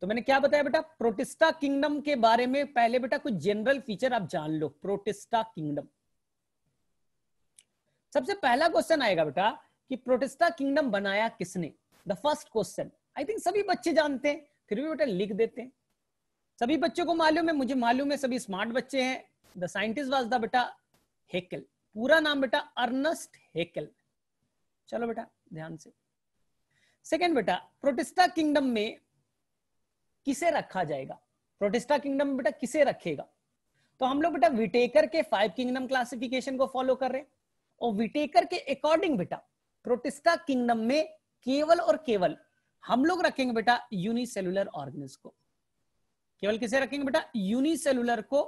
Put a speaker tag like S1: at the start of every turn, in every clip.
S1: तो मैंने क्या बताया बेटा प्रोटिस्टा किंगडम के बारे में पहले बेटा कुछ जनरल फीचर आप जान लो प्रोटिस्टा किंगडम सबसे पहला क्वेश्चन आएगा बेटा कि प्रोटिस्टा किंगडम बनाया किसने the first question I think सभी बच्चे जानते हैं फिर भी बेटा लिख देते हैं सभी बच्चों को मालूम है मुझे मालूम है सभी स्मार्ट बच्चे हैं द साइंटिस्ट वॉज द बेटा हेकल पूरा नाम बेटा अर्नस्ट हेकल चलो बेटा ध्यान से सेकेंड बेटा प्रोटिस्टा किंगडम में किसे रखा जाएगा प्रोटेस्टा किंगडम बेटा किसे रखेगा तो हम लोग बेटा विटेकर के फाइव किंगडम क्लासिफिकेशन को फॉलो कर रहे हैं और विटेकर के अकॉर्डिंग बेटा प्रोटेस्टा किंगडम में केवल और केवल हम लोग रखेंगे बेटा यूनिसेलुलर ऑर्गेनिज को केवल किसे रखेंगे बेटा यूनिसेलुलर को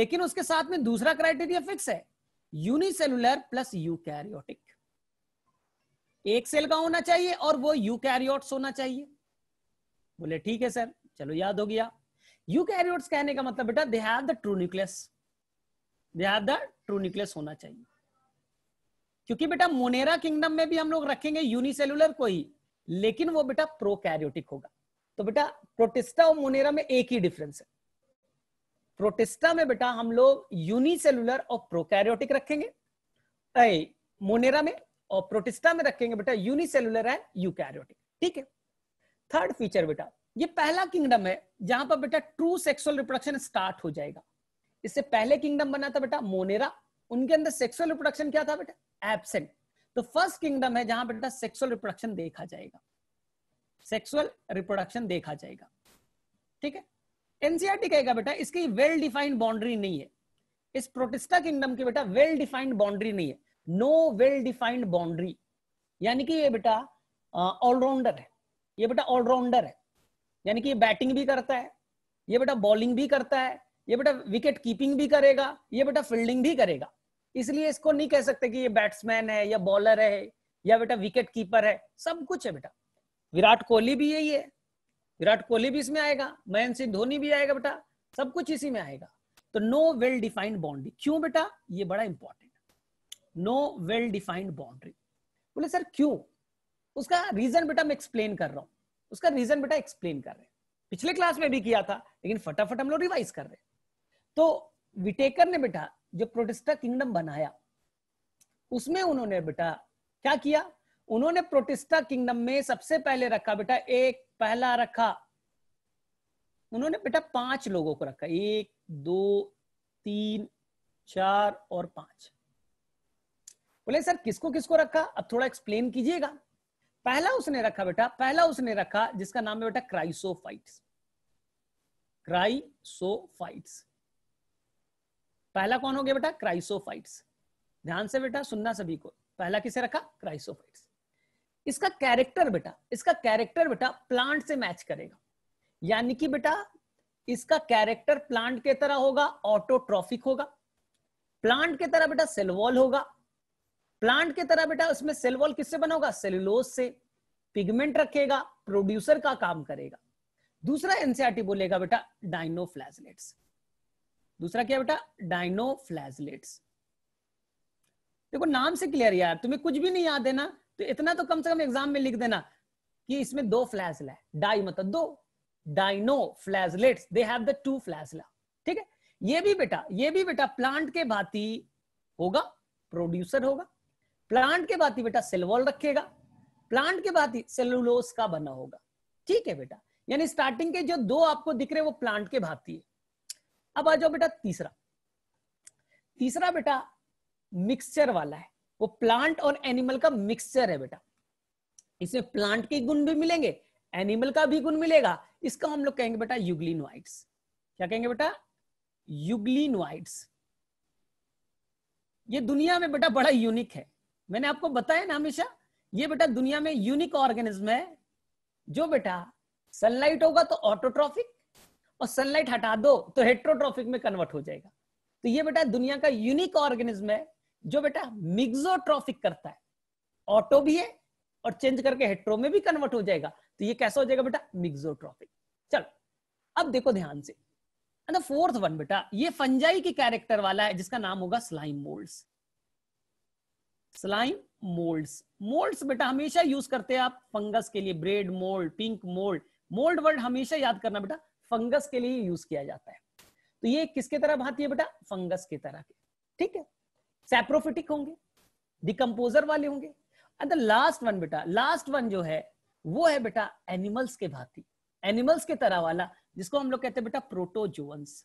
S1: लेकिन उसके साथ में दूसरा क्राइटेरिया फिक्स है यूनिसेलुलर प्लस यूकैरियोटिक एक सेल का होना चाहिए और वो यूकैरियोट्स होना चाहिए बोले ठीक है सर चलो याद हो गया यूकैरियोट्स कहने का मतलब बेटा they have the true nucleus they have the true nucleus होना चाहिए क्योंकि बेटा मोनेरा किंगडम में भी हम लोग रखेंगे यूनिसेलुलर को ही लेकिन वो बेटा प्रोकैरियोटिक होगा तो बेटा प्रोटिस्टा और मोनेरा में एक ही डिफरेंस है प्रोटिस्टा में बेटा हम लोग यूनिसेलुलर और प्रोकैरियोटिक रखेंगे ए, मोनेरा में और प्रोटिस्टा में रखेंगे बेटा यूनिसेलुलर एंड यूकैरियोटिक ठीक है थर्ड फीचर बेटा ये पहला किंगडम है जहां पर बेटा ट्रू सेक्सुअल रिप्रोडक्शन स्टार्ट हो जाएगा इससे पहले किंगडम बना था बेटा मोनेरा उनके अंदर सेक्सुअल रिप्रोडक्शन क्या था बेटा एबसेंट तो फर्स्ट किंगडम है जहां बेटा सेक्सुअल रिप्रोडक्शन देखा जाएगा सेक्सुअल रिप्रोडक्शन देखा जाएगा ठीक है एनसीआरटी e कहेगा बेटा इसकी वेल डिफाइंड बाउंड्री नहीं है इस प्रोटिस्टा किंगडम की बेटा वेल डिफाइंड बाउंड्री नहीं है नो वेल डिफाइंड बाउंड्री यानी कि ये बेटा ऑलराउंडर है ये बेटा ऑलराउंडर है यानी कि ये बैटिंग भी करता है ये बेटा बॉलिंग भी करता है ये बेटा विकेट कीपिंग भी करेगा ये बेटा फील्डिंग भी करेगा इसलिए इसको नहीं कह सकते कि ये बैट्समैन है या बॉलर है या बेटा विकेट कीपर है सब कुछ है बेटा विराट कोहली भी यही है विराट कोहली भी इसमें आएगा महेंद्र सिंह धोनी भी आएगा बेटा सब कुछ इसी में आएगा तो नो वेल डिफाइंड बाउंड्री क्यों बेटा ये बड़ा important no well defined boundary बोले सर क्यों उसका रीजन बेटा मैं एक्सप्लेन कर रहा हूं उसका रीजन बेटा एक्सप्लेन कर रहे हैं पिछले क्लास में भी किया था लेकिन फटाफट हम लोग रिवाइज कर रहे हैं तो विटेकर ने बेटा जो प्रोटेस्टा किंगडम बनाया उसमें उन्होंने बेटा क्या किया उन्होंने प्रोटेस्टा किंगडम में सबसे पहले रखा बेटा एक पहला रखा उन्होंने बेटा पांच लोगों को रखा एक दो तीन चार और पांच बोले सर किसको किसको रखा अब थोड़ा एक्सप्लेन कीजिएगा पहला उसने रखा बेटा पहला उसने रखा जिसका नाम है बेटा क्राइसोफाइट्स क्राइसोफाइट्स पहला कौन हो गया बेटा क्राइसोफाइट्स ध्यान से बेटा सुनना सभी को पहला किसे रखा क्राइसोफाइट्स इसका कैरेक्टर बेटा इसका कैरेक्टर बेटा प्लांट से मैच करेगा यानी कि बेटा इसका कैरेक्टर प्लांट के तरह होगा ऑटोट्रॉफिक होगा प्लांट के तरह बेटा सेलवॉल होगा प्लांट की तरह बेटा उसमें सेल वॉल किससे बना होगा सेलुलोज से पिगमेंट रखेगा प्रोड्यूसर का काम करेगा दूसरा एनसीआरटी e बोलेगा बेटा डाइनोफ्लैजलेट्स दूसरा क्या बेटा डाइनोफ्लैजलेट्स देखो नाम से क्लियर यार तुम्हें कुछ भी नहीं याद है ना तो इतना तो कम से कम एग्जाम में लिख देना कि इसमें दो फ्लैजला है डाई मतलब दो dinoflagellates they have the two flagella ठीक है ये भी बेटा ये भी बेटा प्लांट के भांति होगा प्रोड्यूसर होगा प्लांट के बाद ही बेटा सेलवॉल रखेगा प्लांट के बाद ही सेलुलोस का बना होगा ठीक है बेटा यानी स्टार्टिंग के जो दो आपको दिख रहे वो प्लांट के भाती है अब आ जाओ बेटा तीसरा तीसरा बेटा मिक्सचर वाला है वो प्लांट और एनिमल का मिक्सचर है बेटा इसमें प्लांट के गुण भी मिलेंगे एनिमल का भी गुण मिलेगा इसका हम लोग कहेंगे बेटा युगलिन वाइट्स क्या कहेंगे बेटा युगलिन वाइट्स ये दुनिया में बेटा बड़ा यूनिक है मैंने आपको बताया ना हमेशा ये बेटा दुनिया में यूनिक ऑर्गेनिज्म है जो बेटा सनलाइट होगा तो ऑटोट्रॉफिक और सनलाइट हटा दो तो हेट्रोट्रॉफिक में कन्वर्ट हो जाएगा तो ये बेटा दुनिया का यूनिक ऑर्गेनिज्म है जो बेटा मिक्सोट्रॉफिक करता है ऑटो भी है और चेंज करके हेट्रो में भी कन्वर्ट हो जाएगा तो ये कैसा हो जाएगा बेटा मिक्सोट्रॉफिक चलो अब देखो ध्यान से फोर्थ वन बेटा ये फंजाई की कैरेक्टर वाला है जिसका नाम होगा slime moulds slime moulds moulds बेटा हमेशा यूज करते हैं आप फंगस के लिए bread mould pink mould mould word हमेशा याद करना बेटा फंगस के लिए यूज किया जाता है तो ये किसके तरह भाती है बेटा फंगस की तरह के ठीक है सेप्रोफिटिक होंगे डिकम्पोजर वाले होंगे एंड द लास्ट वन बेटा लास्ट वन जो है वो है बेटा एनिमल्स के भांति एनिमल्स के तरह वाला जिसको हम लोग कहते हैं बेटा प्रोटोजोन्स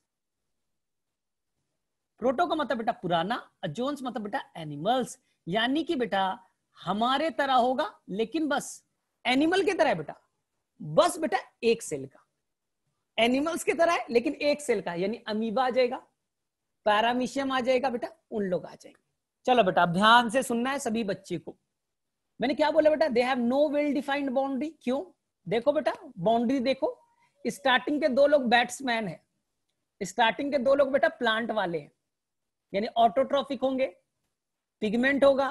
S1: प्रोटो का मतलब बेटा पुराना जोन्स मतलब बेटा एनिमल्स यानी कि बेटा हमारे तरह होगा लेकिन बस एनिमल की तरह है बेटा बस बेटा एक सेल का एनिमल्स की तरह है लेकिन एक सेल का यानी अमीबा आ जाएगा पैरामीशियम आ जाएगा बेटा उन लोग आ जाएंगे चलो बेटा ध्यान से सुनना है सभी बच्चे को मैंने क्या बोला बेटा they have no well defined boundary क्यों देखो बेटा बाउंड्री देखो स्टार्टिंग के दो लोग बैट्समैन है स्टार्टिंग के दो लोग बेटा प्लांट वाले हैं यानी ऑटोट्रॉफिक होंगे पिगमेंट होगा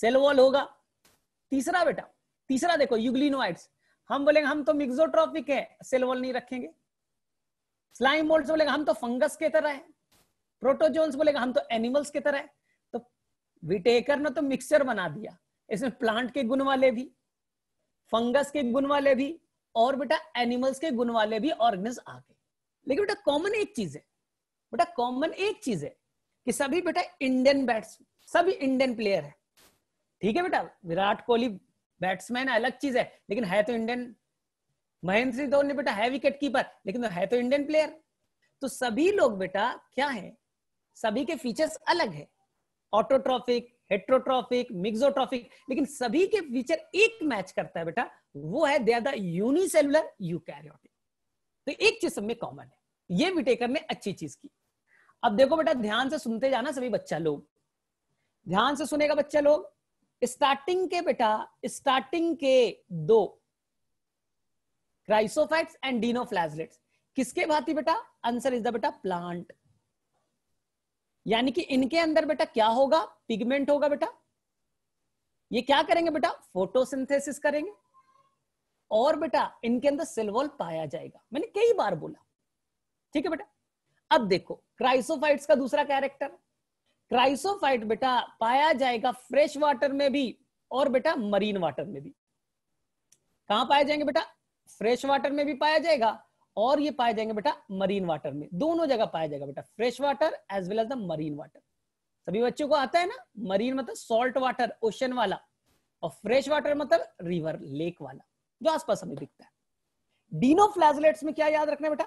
S1: सेल वॉल होगा तीसरा बेटा तीसरा देखो यूग्लिनोइड्स हम बोलेंगे हम तो मिक्सोट्रॉपिक है सेल वॉल नहीं रखेंगे स्लाइम मोल्ड्स बोलेगा हम तो फंगस के तरह है प्रोटोजोन्स बोलेगा हम तो एनिमल्स की तरह है तो विटेकर ने तो मिक्सचर बना दिया इसमें प्लांट के गुण वाले भी फंगस के गुण वाले भी और बेटा एनिमल्स के गुण वाले भी ऑर्गेनिज आ गए लेकिन बेटा कॉमन एक चीज है बेटा कॉमन एक चीज है कि सभी बेटा इंडियन बैट्स सभी इंडियन प्लेयर है ठीक है बेटा विराट कोहली बैट्समैन अलग चीज है लेकिन है तो इंडियन महेंद्र सिंह धोनी बेटा है विकेट कीपर लेकिन तो है तो इंडियन प्लेयर तो सभी लोग बेटा क्या है सभी के फीचर्स अलग है ऑटोट्रॉफिक हेट्रोट्रॉफिक मिक्सोट्रॉफिक लेकिन सभी के फीचर एक मैच करता है बेटा वो है they are the unicellular eukaryotic तो एक चीज सब में कॉमन है ये विटेकर ने अच्छी चीज की अब देखो बेटा ध्यान से सुनते जाना सभी बच्चा लोग ध्यान से सुनेगा बच्चा लोग स्टार्टिंग के बेटा स्टार्टिंग के दो क्राइसोफाइट्स एंड डीनोफ्लैजलेट्स किसके भांति बेटा आंसर इज द बेटा प्लांट यानी कि इनके अंदर बेटा क्या होगा पिगमेंट होगा बेटा ये क्या करेंगे बेटा फोटोसिंथेसिस करेंगे और बेटा इनके अंदर सिल्वॉल पाया जाएगा मैंने कई बार बोला ठीक है बेटा अब देखो क्राइसोफाइट्स का दूसरा कैरेक्टर क्राइसोफाइट बेटा पाया जाएगा फ्रेश वाटर में भी और बेटा मरीन वाटर में भी कहां पाए जाएंगे बेटा फ्रेश वाटर में भी पाया जाएगा और ये पाए जाएंगे बेटा मरीन वाटर में दोनों जगह पाया जाएगा बेटा fresh water as well as the marine water सभी बच्चों को आता है ना मरीन मतलब सॉल्ट वाटर ओशन वाला और फ्रेश वाटर मतलब रिवर लेक वाला जो आसपास हमें दिखता है डीनो में क्या याद रखना बेटा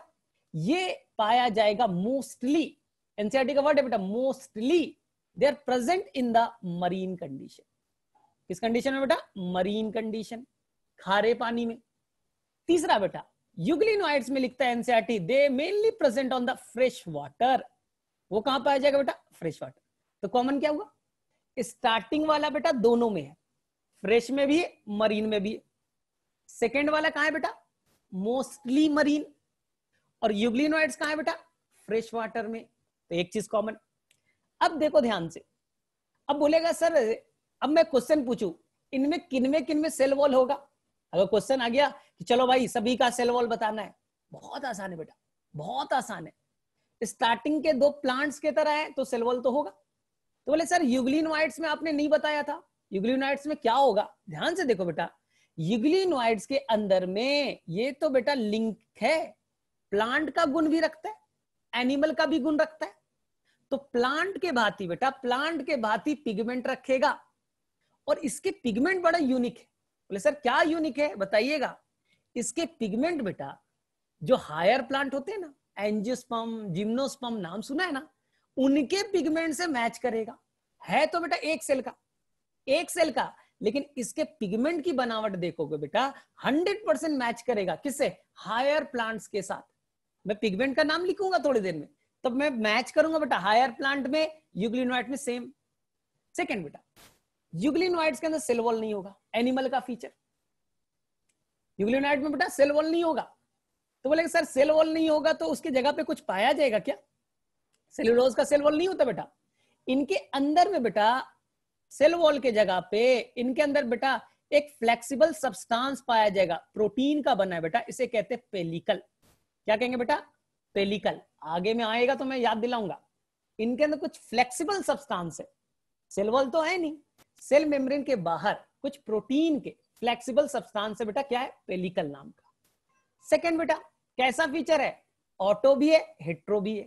S1: ये पाया जाएगा मोस्टली एनसीआरटी e का वर्ड है बेटा mostly they are present in the marine condition किस कंडीशन में बेटा मरीन कंडीशन खारे पानी में तीसरा बेटा युगलिनोइड्स में लिखता है NCERT they mainly present on the fresh water वो कहां पाया जाएगा बेटा फ्रेश वाटर तो कॉमन क्या हुआ स्टार्टिंग वाला बेटा दोनों में है फ्रेश में भी है मरीन में भी है सेकेंड वाला कहा है बेटा मोस्टली मरीन और युगलिनोइड्स कहा है बेटा फ्रेश वाटर में तो एक चीज कॉमन अब देखो ध्यान से अब बोलेगा सर अब मैं क्वेश्चन पूछू इनमें किनवे किनवे सेल वॉल होगा अगर क्वेश्चन आ गया कि चलो भाई सभी का सेल वॉल बताना है बहुत आसान है बेटा बहुत आसान है स्टार्टिंग के दो प्लांट्स के तरह है तो सेल वॉल तो होगा तो बोले सर युगलिन में आपने नहीं बताया था युगलिन में क्या होगा ध्यान से देखो बेटा युगलिन के अंदर में ये तो बेटा लिंक है प्लांट का गुण भी रखता है एनिमल का भी गुण रखता है तो प्लांट के भांति बेटा प्लांट के भांति पिगमेंट रखेगा और इसके पिगमेंट बड़ा यूनिक है बोले सर क्या यूनिक है बताइएगा इसके पिगमेंट बेटा जो हायर प्लांट होते हैं ना एंजियोस्पम जिम्नोस्पम नाम सुना है ना उनके पिगमेंट से मैच करेगा है तो बेटा एक सेल का एक सेल का लेकिन इसके पिगमेंट की बनावट देखोगे बेटा 100 परसेंट मैच करेगा किससे हायर प्लांट्स के साथ मैं पिगमेंट का नाम लिखूंगा थोड़ी देर में तब मैं मैच करूंगा बेटा हायर प्लांट में यूग्लिनोइट में सेम सेकेंड बेटा यूग्लिनोइट के अंदर सेल वॉल नहीं होगा एनिमल का फीचर यूग्लिनोइट में बेटा सेल वॉल नहीं होगा तो बोले सर सेल वॉल नहीं होगा तो उसकी जगह पे कुछ पाया जाएगा क्या सेलुलोज का सेल वॉल नहीं होता बेटा इनके अंदर में बेटा सेल वॉल के जगह पे इनके अंदर बेटा एक फ्लेक्सिबल सब्सटेंस पाया जाएगा प्रोटीन का बना है बेटा इसे कहते हैं पेलिकल क्या कहेंगे बेटा पेलिकल आगे में आएगा तो मैं याद दिलाऊंगा इनके अंदर कुछ फ्लेक्सिबल सब्सटेंस है सेल वॉल तो है नहीं सेल मेम्ब्रेन के बाहर कुछ प्रोटीन के फ्लेक्सिबल सब्सटेंस है बेटा क्या है पेलिकल नाम का सेकेंड बेटा कैसा फीचर है ऑटो भी है हेट्रो भी है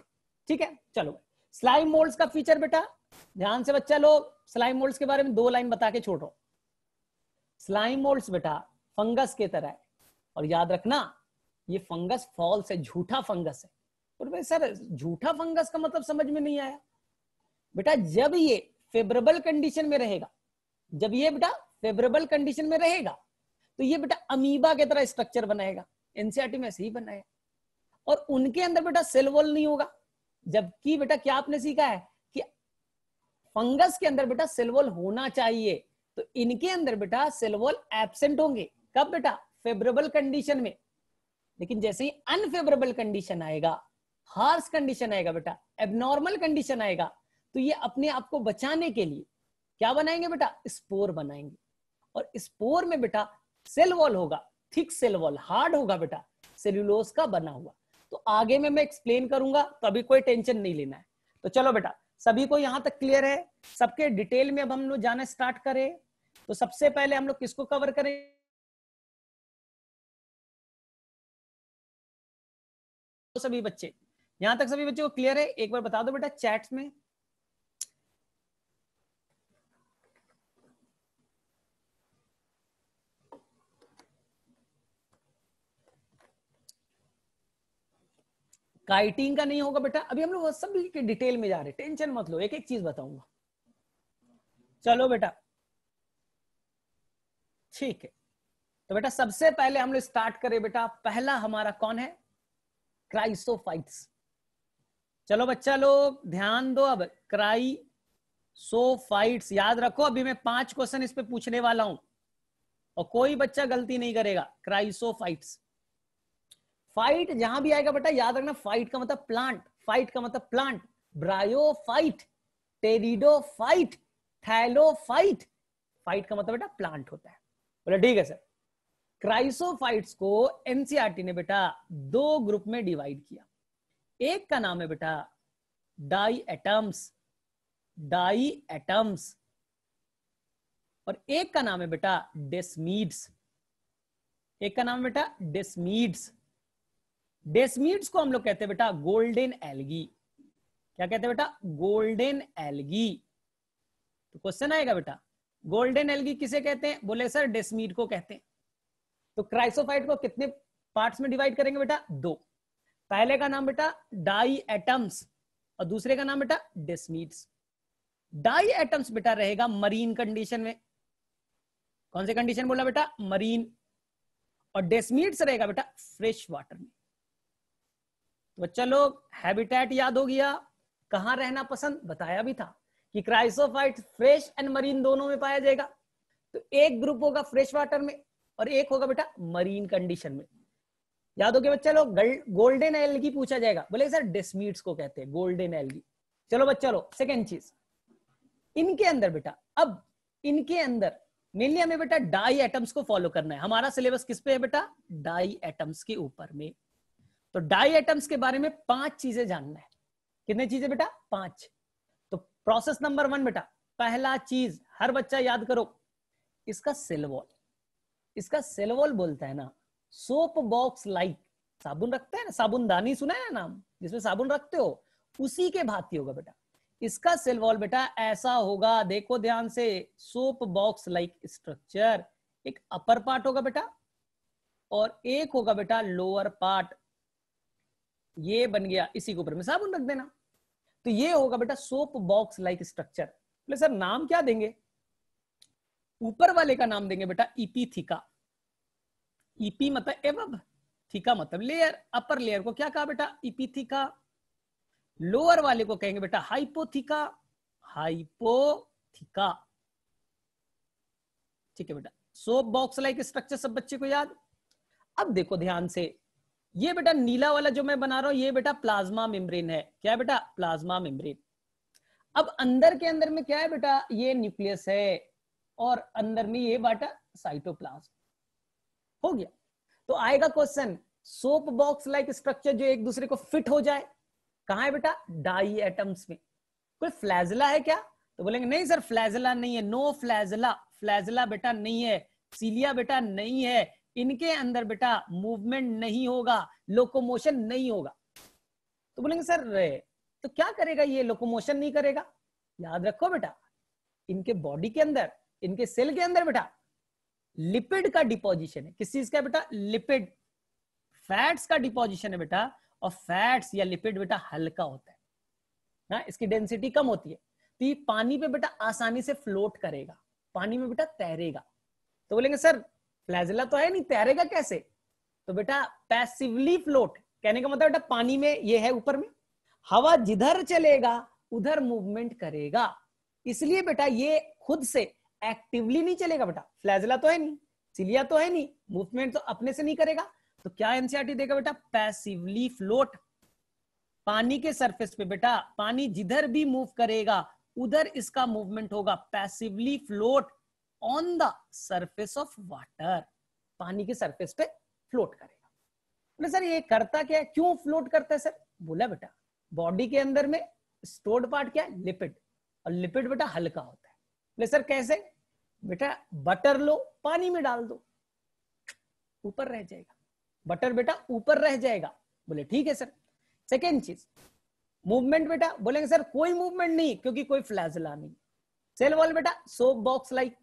S1: ठीक है चलो स्लाइम मोल्ड्स का फीचर बेटा ध्यान से बच्चा लोग स्लाइम मोल्ड्स के बारे में दो लाइन बता के छोड़ो स्लाइम मोल्ड्स बेटा फंगस के तरह है और याद रखना ये फंगस फॉल्स है झूठा फंगस है और भाई सर झूठा फंगस का मतलब समझ में नहीं आया बेटा जब ये फेवरेबल कंडीशन में रहेगा जब ये बेटा फेवरेबल कंडीशन में रहेगा तो ये बेटा अमीबा की तरह स्ट्रक्चर बनाएगा एनसीआरटी e में सही बनाया और उनके अंदर बेटा सेल वॉल नहीं होगा जबकि बेटा क्या आपने सीखा है कि फंगस के अंदर बेटा सेल वॉल होना चाहिए तो इनके अंदर बेटा सेल वॉल एबसेंट होंगे कब बेटा फेवरेबल कंडीशन में लेकिन जैसे ही अनफेवरेबल कंडीशन आएगा हार्स कंडीशन आएगा बेटा एबनॉर्मल कंडीशन आएगा तो ये अपने आप को बचाने के लिए क्या बनाएंगे बेटा स्पोर बनाएंगे और स्पोर में बेटा सेल वॉल होगा थिक सेल वॉल हार्ड होगा बेटा सेल्यूलोस का बना हुआ तो आगे में मैं एक्सप्लेन करूंगा तो अभी कोई टेंशन नहीं लेना है तो चलो बेटा सभी को यहां तक क्लियर है सबके डिटेल में अब हम लोग जाना स्टार्ट करें तो सबसे पहले हम लोग किसको कवर करें सभी बच्चे यहां तक सभी बच्चे को क्लियर है एक बार बता दो बेटा चैट्स में काइटिंग का नहीं होगा बेटा अभी हम लोग सब के डिटेल में जा रहे टेंशन मत लो एक एक चीज बताऊंगा चलो बेटा ठीक है तो बेटा सबसे पहले हम लोग स्टार्ट करें बेटा पहला हमारा कौन है क्राइसोफाइट्स चलो बच्चा लोग ध्यान दो अब क्राई सोफाइट्स याद रखो अभी मैं पांच क्वेश्चन इस पे पूछने वाला हूं और कोई बच्चा गलती नहीं करेगा क्राइसोफाइट्स फाइट जहां भी आएगा बेटा याद रखना फाइट का मतलब प्लांट फाइट का मतलब plant bryophyte thallophyte phyte का मतलब बेटा प्लांट होता है बोले ठीक है सर क्राइसोफाइट्स को एनसीआरटी ने बेटा दो ग्रुप में डिवाइड किया एक का नाम है बेटा डाई एटम्स डाई एटम्स और एक का नाम है बेटा डेस्मीड्स एक का नाम बेटा डेस्मीड्स डेस्मीड्स को हम लोग कहते हैं बेटा गोल्डन एलगी क्या कहते हैं बेटा गोल्डन एलगी तो क्वेश्चन आएगा बेटा गोल्डन एलगी किसे कहते हैं बोले सर डेस्मीड को कहते हैं तो क्राइसोफाइट को कितने पार्ट्स में डिवाइड करेंगे बेटा दो पहले का नाम बेटा डाई एटम्स और दूसरे का नाम बेटा डिसमीट्स डाई एटम्स बेटा रहेगा मरीन कंडीशन में कौन से कंडीशन बोला बेटा मरीन और डेस्मीट्स रहेगा बेटा फ्रेश वाटर में तो चलो हैबिटेट याद हो गया कहा रहना पसंद बताया भी था कि क्राइसोफाइट फ्रेश एंड मरीन दोनों में पाया जाएगा तो एक ग्रुप होगा फ्रेश वाटर में और एक होगा बेटा मरीन कंडीशन में याद हो गया बच्चा लोग गोल्डन एलगी पूछा जाएगा बोले सर डिस्मीट्स को कहते हैं गोल्डन एलगी चलो बच्चा लो सेकेंड चीज इनके अंदर बेटा अब इनके अंदर मेनली हमें बेटा डाई एटम्स को फॉलो करना है हमारा सिलेबस किस पे है बेटा डाई एटम्स के ऊपर में तो डाई एटम्स के बारे में पांच चीजें जानना है कितने चीजें बेटा पांच तो प्रोसेस नंबर वन बेटा पहला चीज हर बच्चा याद करो इसका सिलवॉल इसका सेलवॉल बोलता है ना सोप बॉक्स लाइक साबुन रखते हैं ना साबुनदानी सुना है नाम जिसमें साबुन रखते हो उसी के भांति होगा बेटा इसका सेलवॉल बेटा ऐसा होगा देखो ध्यान से सोप बॉक्स लाइक स्ट्रक्चर एक अपर पार्ट होगा बेटा और एक होगा बेटा लोअर पार्ट ये बन गया इसी के ऊपर में साबुन रख देना तो ये होगा बेटा सोप बॉक्स लाइक स्ट्रक्चर बोले सर नाम क्या देंगे ऊपर वाले का नाम देंगे बेटा epi e theca epi e मतलब एवब थीका मतलब लेयर अपर लेयर को क्या कहा बेटा ईपी e थीका लोअर वाले को कहेंगे बेटा हाइपोथिका हाइपोथिका ठीक है बेटा सोप बॉक्स लाइक स्ट्रक्चर सब बच्चे को याद अब देखो ध्यान से ये बेटा नीला वाला जो मैं बना रहा हूं ये बेटा प्लाज्मा मेम्ब्रेन है क्या है बेटा प्लाज्मा मेम्ब्रेन अब अंदर के अंदर में क्या है बेटा ये न्यूक्लियस है और अंदर में ये बांटा साइटोप्लाज्म हो गया तो आएगा question soap box like structure जो एक दूसरे को फिट हो जाए कहा है बेटा डाई एटम्स में कोई फ्लैजला है क्या तो बोलेंगे नहीं सर फ्लैजला नहीं है नो फ्लैजला फ्लैजला बेटा नहीं है सीलिया बेटा नहीं है इनके अंदर बेटा मूवमेंट नहीं होगा लोकोमोशन नहीं होगा तो बोलेंगे सर तो क्या करेगा ये लोकोमोशन नहीं करेगा याद रखो बेटा इनके बॉडी के अंदर इनके सेल के अंदर बेटा लिपिड का डिपोजिशन है किस चीज का बेटा लिपिड फैट्स का डिपोजिशन है बेटा और फैट्स या लिपिड बेटा हल्का होता है ना हाँ, इसकी डेंसिटी कम होती है तो ये पानी पे बेटा आसानी से फ्लोट करेगा पानी में बेटा तैरेगा तो बोलेंगे सर फ्लैजिला तो है नहीं तैरेगा कैसे तो बेटा पैसिवली फ्लोट कहने का मतलब बेटा पानी में ये है ऊपर में हवा जिधर चलेगा उधर मूवमेंट करेगा इसलिए बेटा ये खुद से एक्टिवली नहीं चलेगा बेटा फ्लैजला तो है नहीं सिलिया तो है नहीं मूवमेंट तो अपने से नहीं करेगा तो क्या एनसीआरटी देगा बेटा पैसिवली फ्लोट पानी के सरफेस पे बेटा पानी जिधर भी मूव करेगा उधर इसका मूवमेंट होगा passively float on the surface of water पानी के सरफेस पे फ्लोट करेगा बोले सर ये करता क्या है क्यों फ्लोट करता है सर बोला बेटा बॉडी के अंदर में स्टोर्ड पार्ट क्या है लिपिड और लिपिड बेटा हल्का होता है बोले सर कैसे बेटा बटर लो पानी में डाल दो ऊपर रह जाएगा बटर बेटा ऊपर रह जाएगा बोले ठीक है सर सेकेंड चीज मूवमेंट बेटा बोलेंगे सर कोई मूवमेंट नहीं क्योंकि कोई फ्लैजला नहीं सेल वॉल बेटा soap box like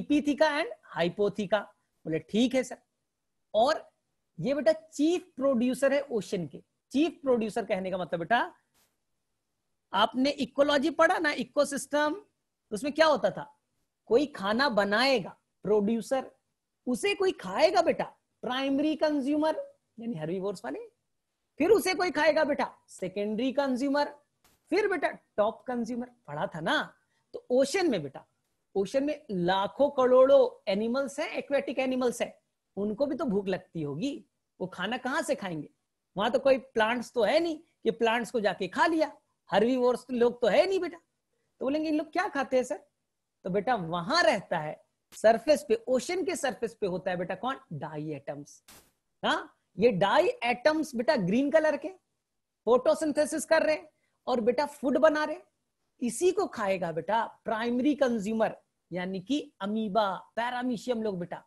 S1: epitheca and hypotheca बोले ठीक है सर और ये बेटा चीफ प्रोड्यूसर है ओशन के चीफ प्रोड्यूसर कहने का मतलब बेटा आपने इकोलॉजी पढ़ा ना इकोसिस्टम उसमें क्या होता था कोई खाना बनाएगा प्रोड्यूसर उसे कोई खाएगा बेटा प्राइमरी कंज्यूमर यानी हर्बीवोर्स वाले फिर उसे कोई खाएगा बेटा सेकेंडरी कंज्यूमर फिर बेटा टॉप कंज्यूमर पढ़ा था ना तो ओशन में बेटा ओशन में लाखों करोड़ों एनिमल्स हैं एक्वेटिक एनिमल्स हैं उनको भी तो भूख लगती होगी वो खाना कहाँ से खाएंगे वहां तो कोई प्लांट्स तो है नहीं कि प्लांट्स को जाके खा लिया हरवी वोर्स लोग तो है नहीं बेटा तो बोलेंगे इन लोग क्या खाते हैं सर तो बेटा वहां रहता है सरफेस पे ओशन के सरफेस पे होता है बेटा कौन डाई एटम्स हाँ ये डाई एटम्स बेटा ग्रीन कलर के फोटोसिंथेसिस कर रहे हैं और बेटा फूड बना रहे इसी को खाएगा बेटा प्राइमरी कंज्यूमर यानी कि अमीबा पैरामीशियम लोग बेटा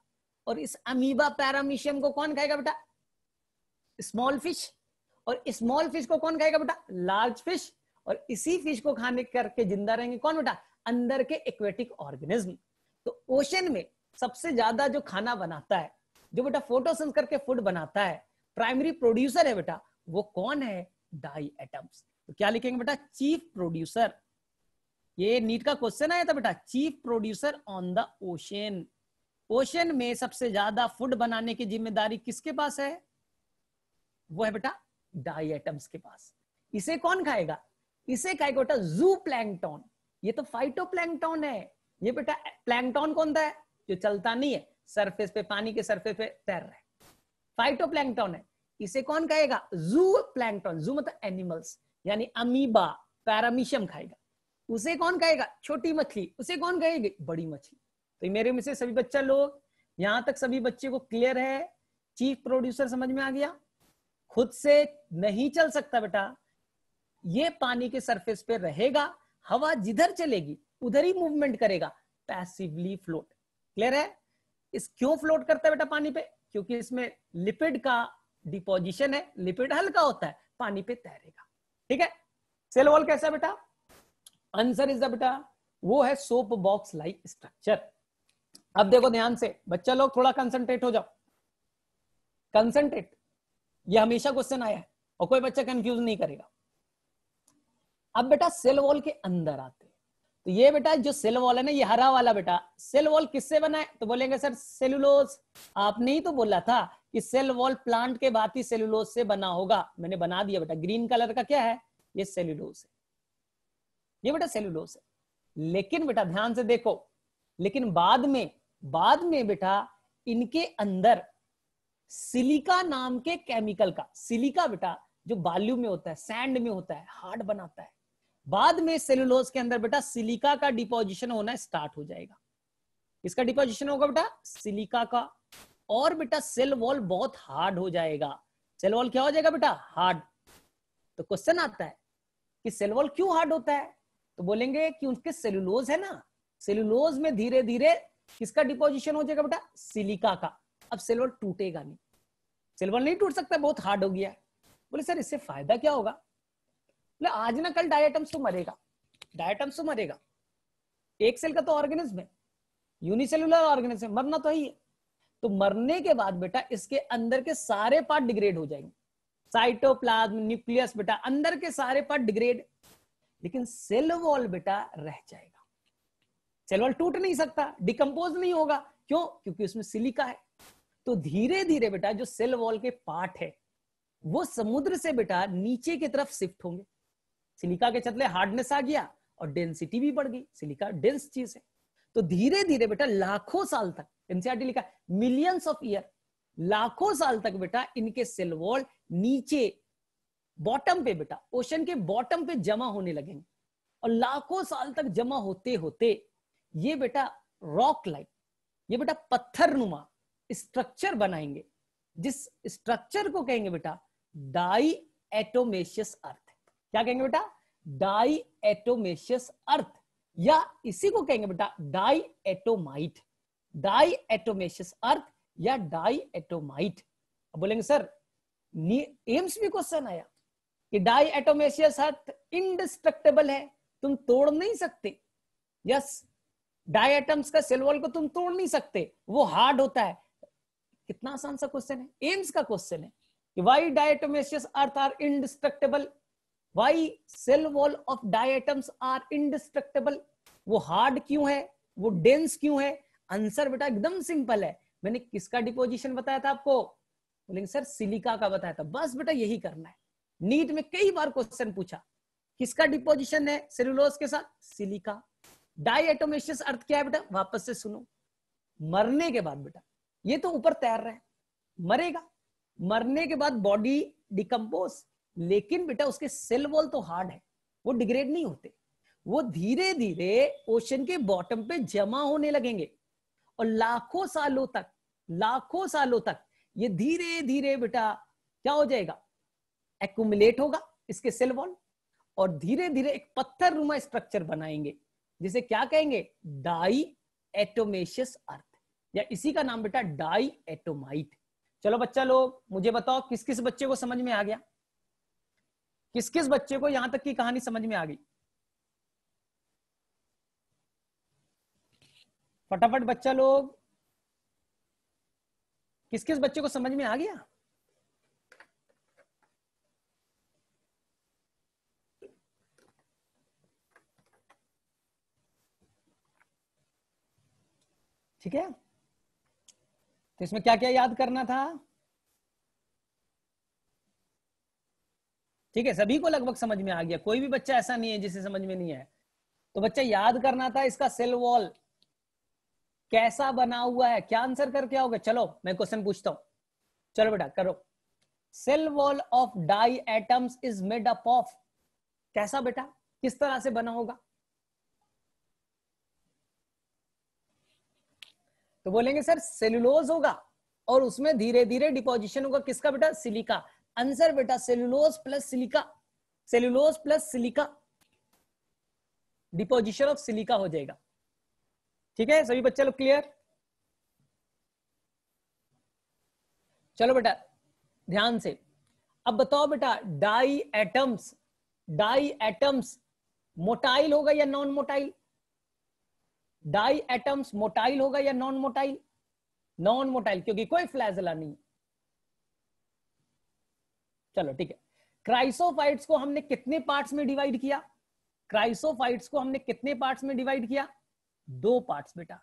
S1: और इस अमीबा पैरामीशियम को कौन खाएगा बेटा स्मॉल फिश और स्मॉल फिश को कौन खाएगा बेटा लार्ज फिश और इसी फिश को खाने करके जिंदा रहेंगे कौन बेटा अंदर के एक्वेटिक ऑर्गेनिज्म तो ओशन में सबसे ज्यादा जो खाना बनाता है जो बेटा फोटोसिंस करके फूड बनाता है प्राइमरी प्रोड्यूसर है बेटा वो कौन है डाई एटम्स तो क्या लिखेंगे बेटा चीफ प्रोड्यूसर ये नीट का क्वेश्चन आया था बेटा chief producer on the ocean ocean में सबसे ज्यादा फूड बनाने की जिम्मेदारी किसके पास है वो है बेटा डाई एटम्स के पास इसे कौन खाएगा इसे क्या काइकोटा जू प्लैंगटॉन ये तो फाइटो फाइटोप्लैंगटॉन है ये बेटा प्लैंगटॉन कौन सा है जो चलता नहीं है सरफेस पे पानी के सरफेस पे तैर रहा है फाइटो फाइटोप्लैंगटॉन है इसे कौन खाएगा जू प्लैंगटॉन जू मतलब एनिमल्स यानी अमीबा पैरामीशियम खाएगा उसे कौन खाएगा छोटी मछली उसे कौन खाएगी बड़ी मछली तो मेरे में से सभी बच्चा लोग यहां तक सभी बच्चे को क्लियर है चीफ प्रोड्यूसर समझ में आ गया खुद से नहीं चल सकता बेटा ये पानी के सरफेस पे रहेगा हवा जिधर चलेगी उधर ही मूवमेंट करेगा पैसिवली फ्लोट क्लियर है इस क्यों फ्लोट करता है बेटा पानी पे क्योंकि इसमें लिपिड का डिपोजिशन है लिपिड हल्का होता है पानी पे तैरेगा ठीक है सेल वॉल कैसा बेटा आंसर इज द बेटा वो है सोप बॉक्स लाइक स्ट्रक्चर अब देखो ध्यान से बच्चा लोग थोड़ा कंसंट्रेट हो जाओ कंसंट्रेट ये हमेशा क्वेश्चन आया है और कोई बच्चा कंफ्यूज नहीं करेगा अब बेटा सेल वॉल के अंदर आते हैं तो ये बेटा जो सेल वॉल है ना ये हरा वाला बेटा सेल वॉल किससे बना है तो बोलेंगे सर सेलुलोज आपने ही तो बोला था कि सेल वॉल प्लांट के ही सेलुलोज से बना होगा मैंने बना दिया बेटा ग्रीन कलर का क्या है ये सेल्यूलोज है ये बेटा सेल्यूलोज है लेकिन बेटा ध्यान से देखो लेकिन बाद में बाद में बेटा इनके अंदर सिलिका नाम के केमिकल का सिलिका बेटा जो बालू में होता है सैंड में होता है हार्ड बनाता है बाद में सेलुलोज के अंदर बेटा सिलिका का डिपोजिशन होना स्टार्ट हो जाएगा इसका डिपोजिशन होगा बेटा सिलिका का और बेटा सेल वॉल बहुत हार्ड हो जाएगा सेल वॉल क्या हो जाएगा बेटा हार्ड तो क्वेश्चन आता है कि सेल वॉल क्यों हार्ड होता है तो बोलेंगे कि उनके सेलुलोज है ना सेलुलोज में धीरे धीरे किसका डिपोजिशन हो जाएगा बेटा सिलिका का अब सेलवॉल टूटेगा नहीं सेलवॉल नहीं टूट सकता बहुत हार्ड हो गया बोले सर इससे फायदा क्या होगा बोले आज ना कल डायटम्स तो मरेगा डायटम्स तो मरेगा एक सेल का तो ऑर्गेनिज्म है यूनिसेलुलर ऑर्गेनिज्म मरना तो ही है तो मरने के बाद बेटा इसके अंदर के सारे पार्ट डिग्रेड हो जाएंगे साइटोप्लाज्म न्यूक्लियस बेटा अंदर के सारे पार्ट डिग्रेड लेकिन सेल वॉल बेटा रह जाएगा सेल वॉल टूट नहीं सकता डिकम्पोज नहीं होगा क्यों क्योंकि उसमें सिलिका है तो धीरे धीरे बेटा जो सेल वॉल के पार्ट है वो समुद्र से बेटा नीचे की तरफ शिफ्ट होंगे सिलिका के चतले हार्डनेस आ गया और डेंसिटी भी बढ़ गई सिलिका डेंस चीज है तो धीरे धीरे बेटा लाखों साल तक एनसीआरटी लिखा मिलियंस ऑफ ईयर लाखों साल तक बेटा इनके सेल वॉल नीचे बॉटम पे बेटा ओशन के बॉटम पे जमा होने लगेंगे और लाखों साल तक जमा होते होते ये बेटा रॉक लाइक ये बेटा पत्थर नुमा स्ट्रक्चर बनाएंगे जिस स्ट्रक्चर को कहेंगे बेटा डाई एटोमेशियस अर्थ क्या कहेंगे बेटा डाई एटोमेशियस अर्थ या इसी को कहेंगे बेटा डाई एटोमाइट डाई एटोमेशियस अर्थ या डाई एटोमाइट बोलेंगे सर एम्स भी क्वेश्चन आया कि डाई एटोमेशियस अर्थ इंडिस्ट्रक्टेबल है तुम तोड़ नहीं सकते यस डाई एटम्स का सेल वॉल को तुम तोड़ नहीं सकते वो हार्ड होता है कितना आसान सा क्वेश्चन है एम्स का क्वेश्चन है कि why diatomaceous earth are indestructible why cell wall of diatoms are indestructible वो हार्ड क्यों है वो डेंस क्यों है आंसर बेटा एकदम सिंपल है मैंने किसका डिपोजिशन बताया था आपको बोलेंगे सर सिलिका का बताया था बस बेटा यही करना है नीट में कई बार क्वेश्चन पूछा किसका डिपोजिशन है सेलुलोज के साथ सिलिका डाइएटोमेशियस अर्थ क्या है बेटा वापस से सुनो मरने के बाद बेटा ये तो ऊपर तैर रहा है मरेगा मरने के बाद बॉडी डिकम्पोज लेकिन बेटा उसके सेल वॉल तो हार्ड है वो डिग्रेड नहीं होते वो धीरे धीरे ओशन के बॉटम पे जमा होने लगेंगे और लाखों सालों तक लाखों सालों तक ये धीरे धीरे बेटा क्या हो जाएगा एक्यूमुलेट होगा इसके सेल वॉल और धीरे धीरे एक पत्थर रुमा स्ट्रक्चर बनाएंगे जिसे क्या कहेंगे डाई एटोमेशियस अर्थ या इसी का नाम बेटा डाई एटोमाइट चलो बच्चा लोग मुझे बताओ किस किस बच्चे को समझ में आ गया किस किस बच्चे को यहां तक की कहानी समझ में आ गई फटाफट बच्चा लोग किस किस बच्चे को समझ में आ गया ठीक है तो इसमें क्या क्या याद करना था ठीक है सभी को लगभग समझ में आ गया कोई भी बच्चा ऐसा नहीं है जिसे समझ में नहीं है तो बच्चा याद करना था इसका सेल वॉल कैसा बना हुआ है क्या आंसर करके आओगे चलो मैं क्वेश्चन पूछता हूं चलो बेटा करो cell wall of diatoms is made up of कैसा बेटा किस तरह से बना होगा तो बोलेंगे सर सेलुलोज होगा और उसमें धीरे धीरे डिपोजिशन होगा किसका बेटा सिलिका आंसर बेटा cellulose plus silica cellulose plus silica deposition of silica हो जाएगा ठीक है सभी बच्चे लोग क्लियर चलो बेटा ध्यान से अब बताओ बेटा diatoms diatoms motile होगा या non motile diatoms motile होगा या नॉन मोटाइल नॉन मोटाइल क्योंकि कोई फ्लैजला नहीं चलो ठीक है क्राइसोफाइट्स को हमने कितने पार्ट्स में डिवाइड किया क्राइसोफाइट्स को हमने कितने पार्ट्स में डिवाइड किया दो पार्ट्स बेटा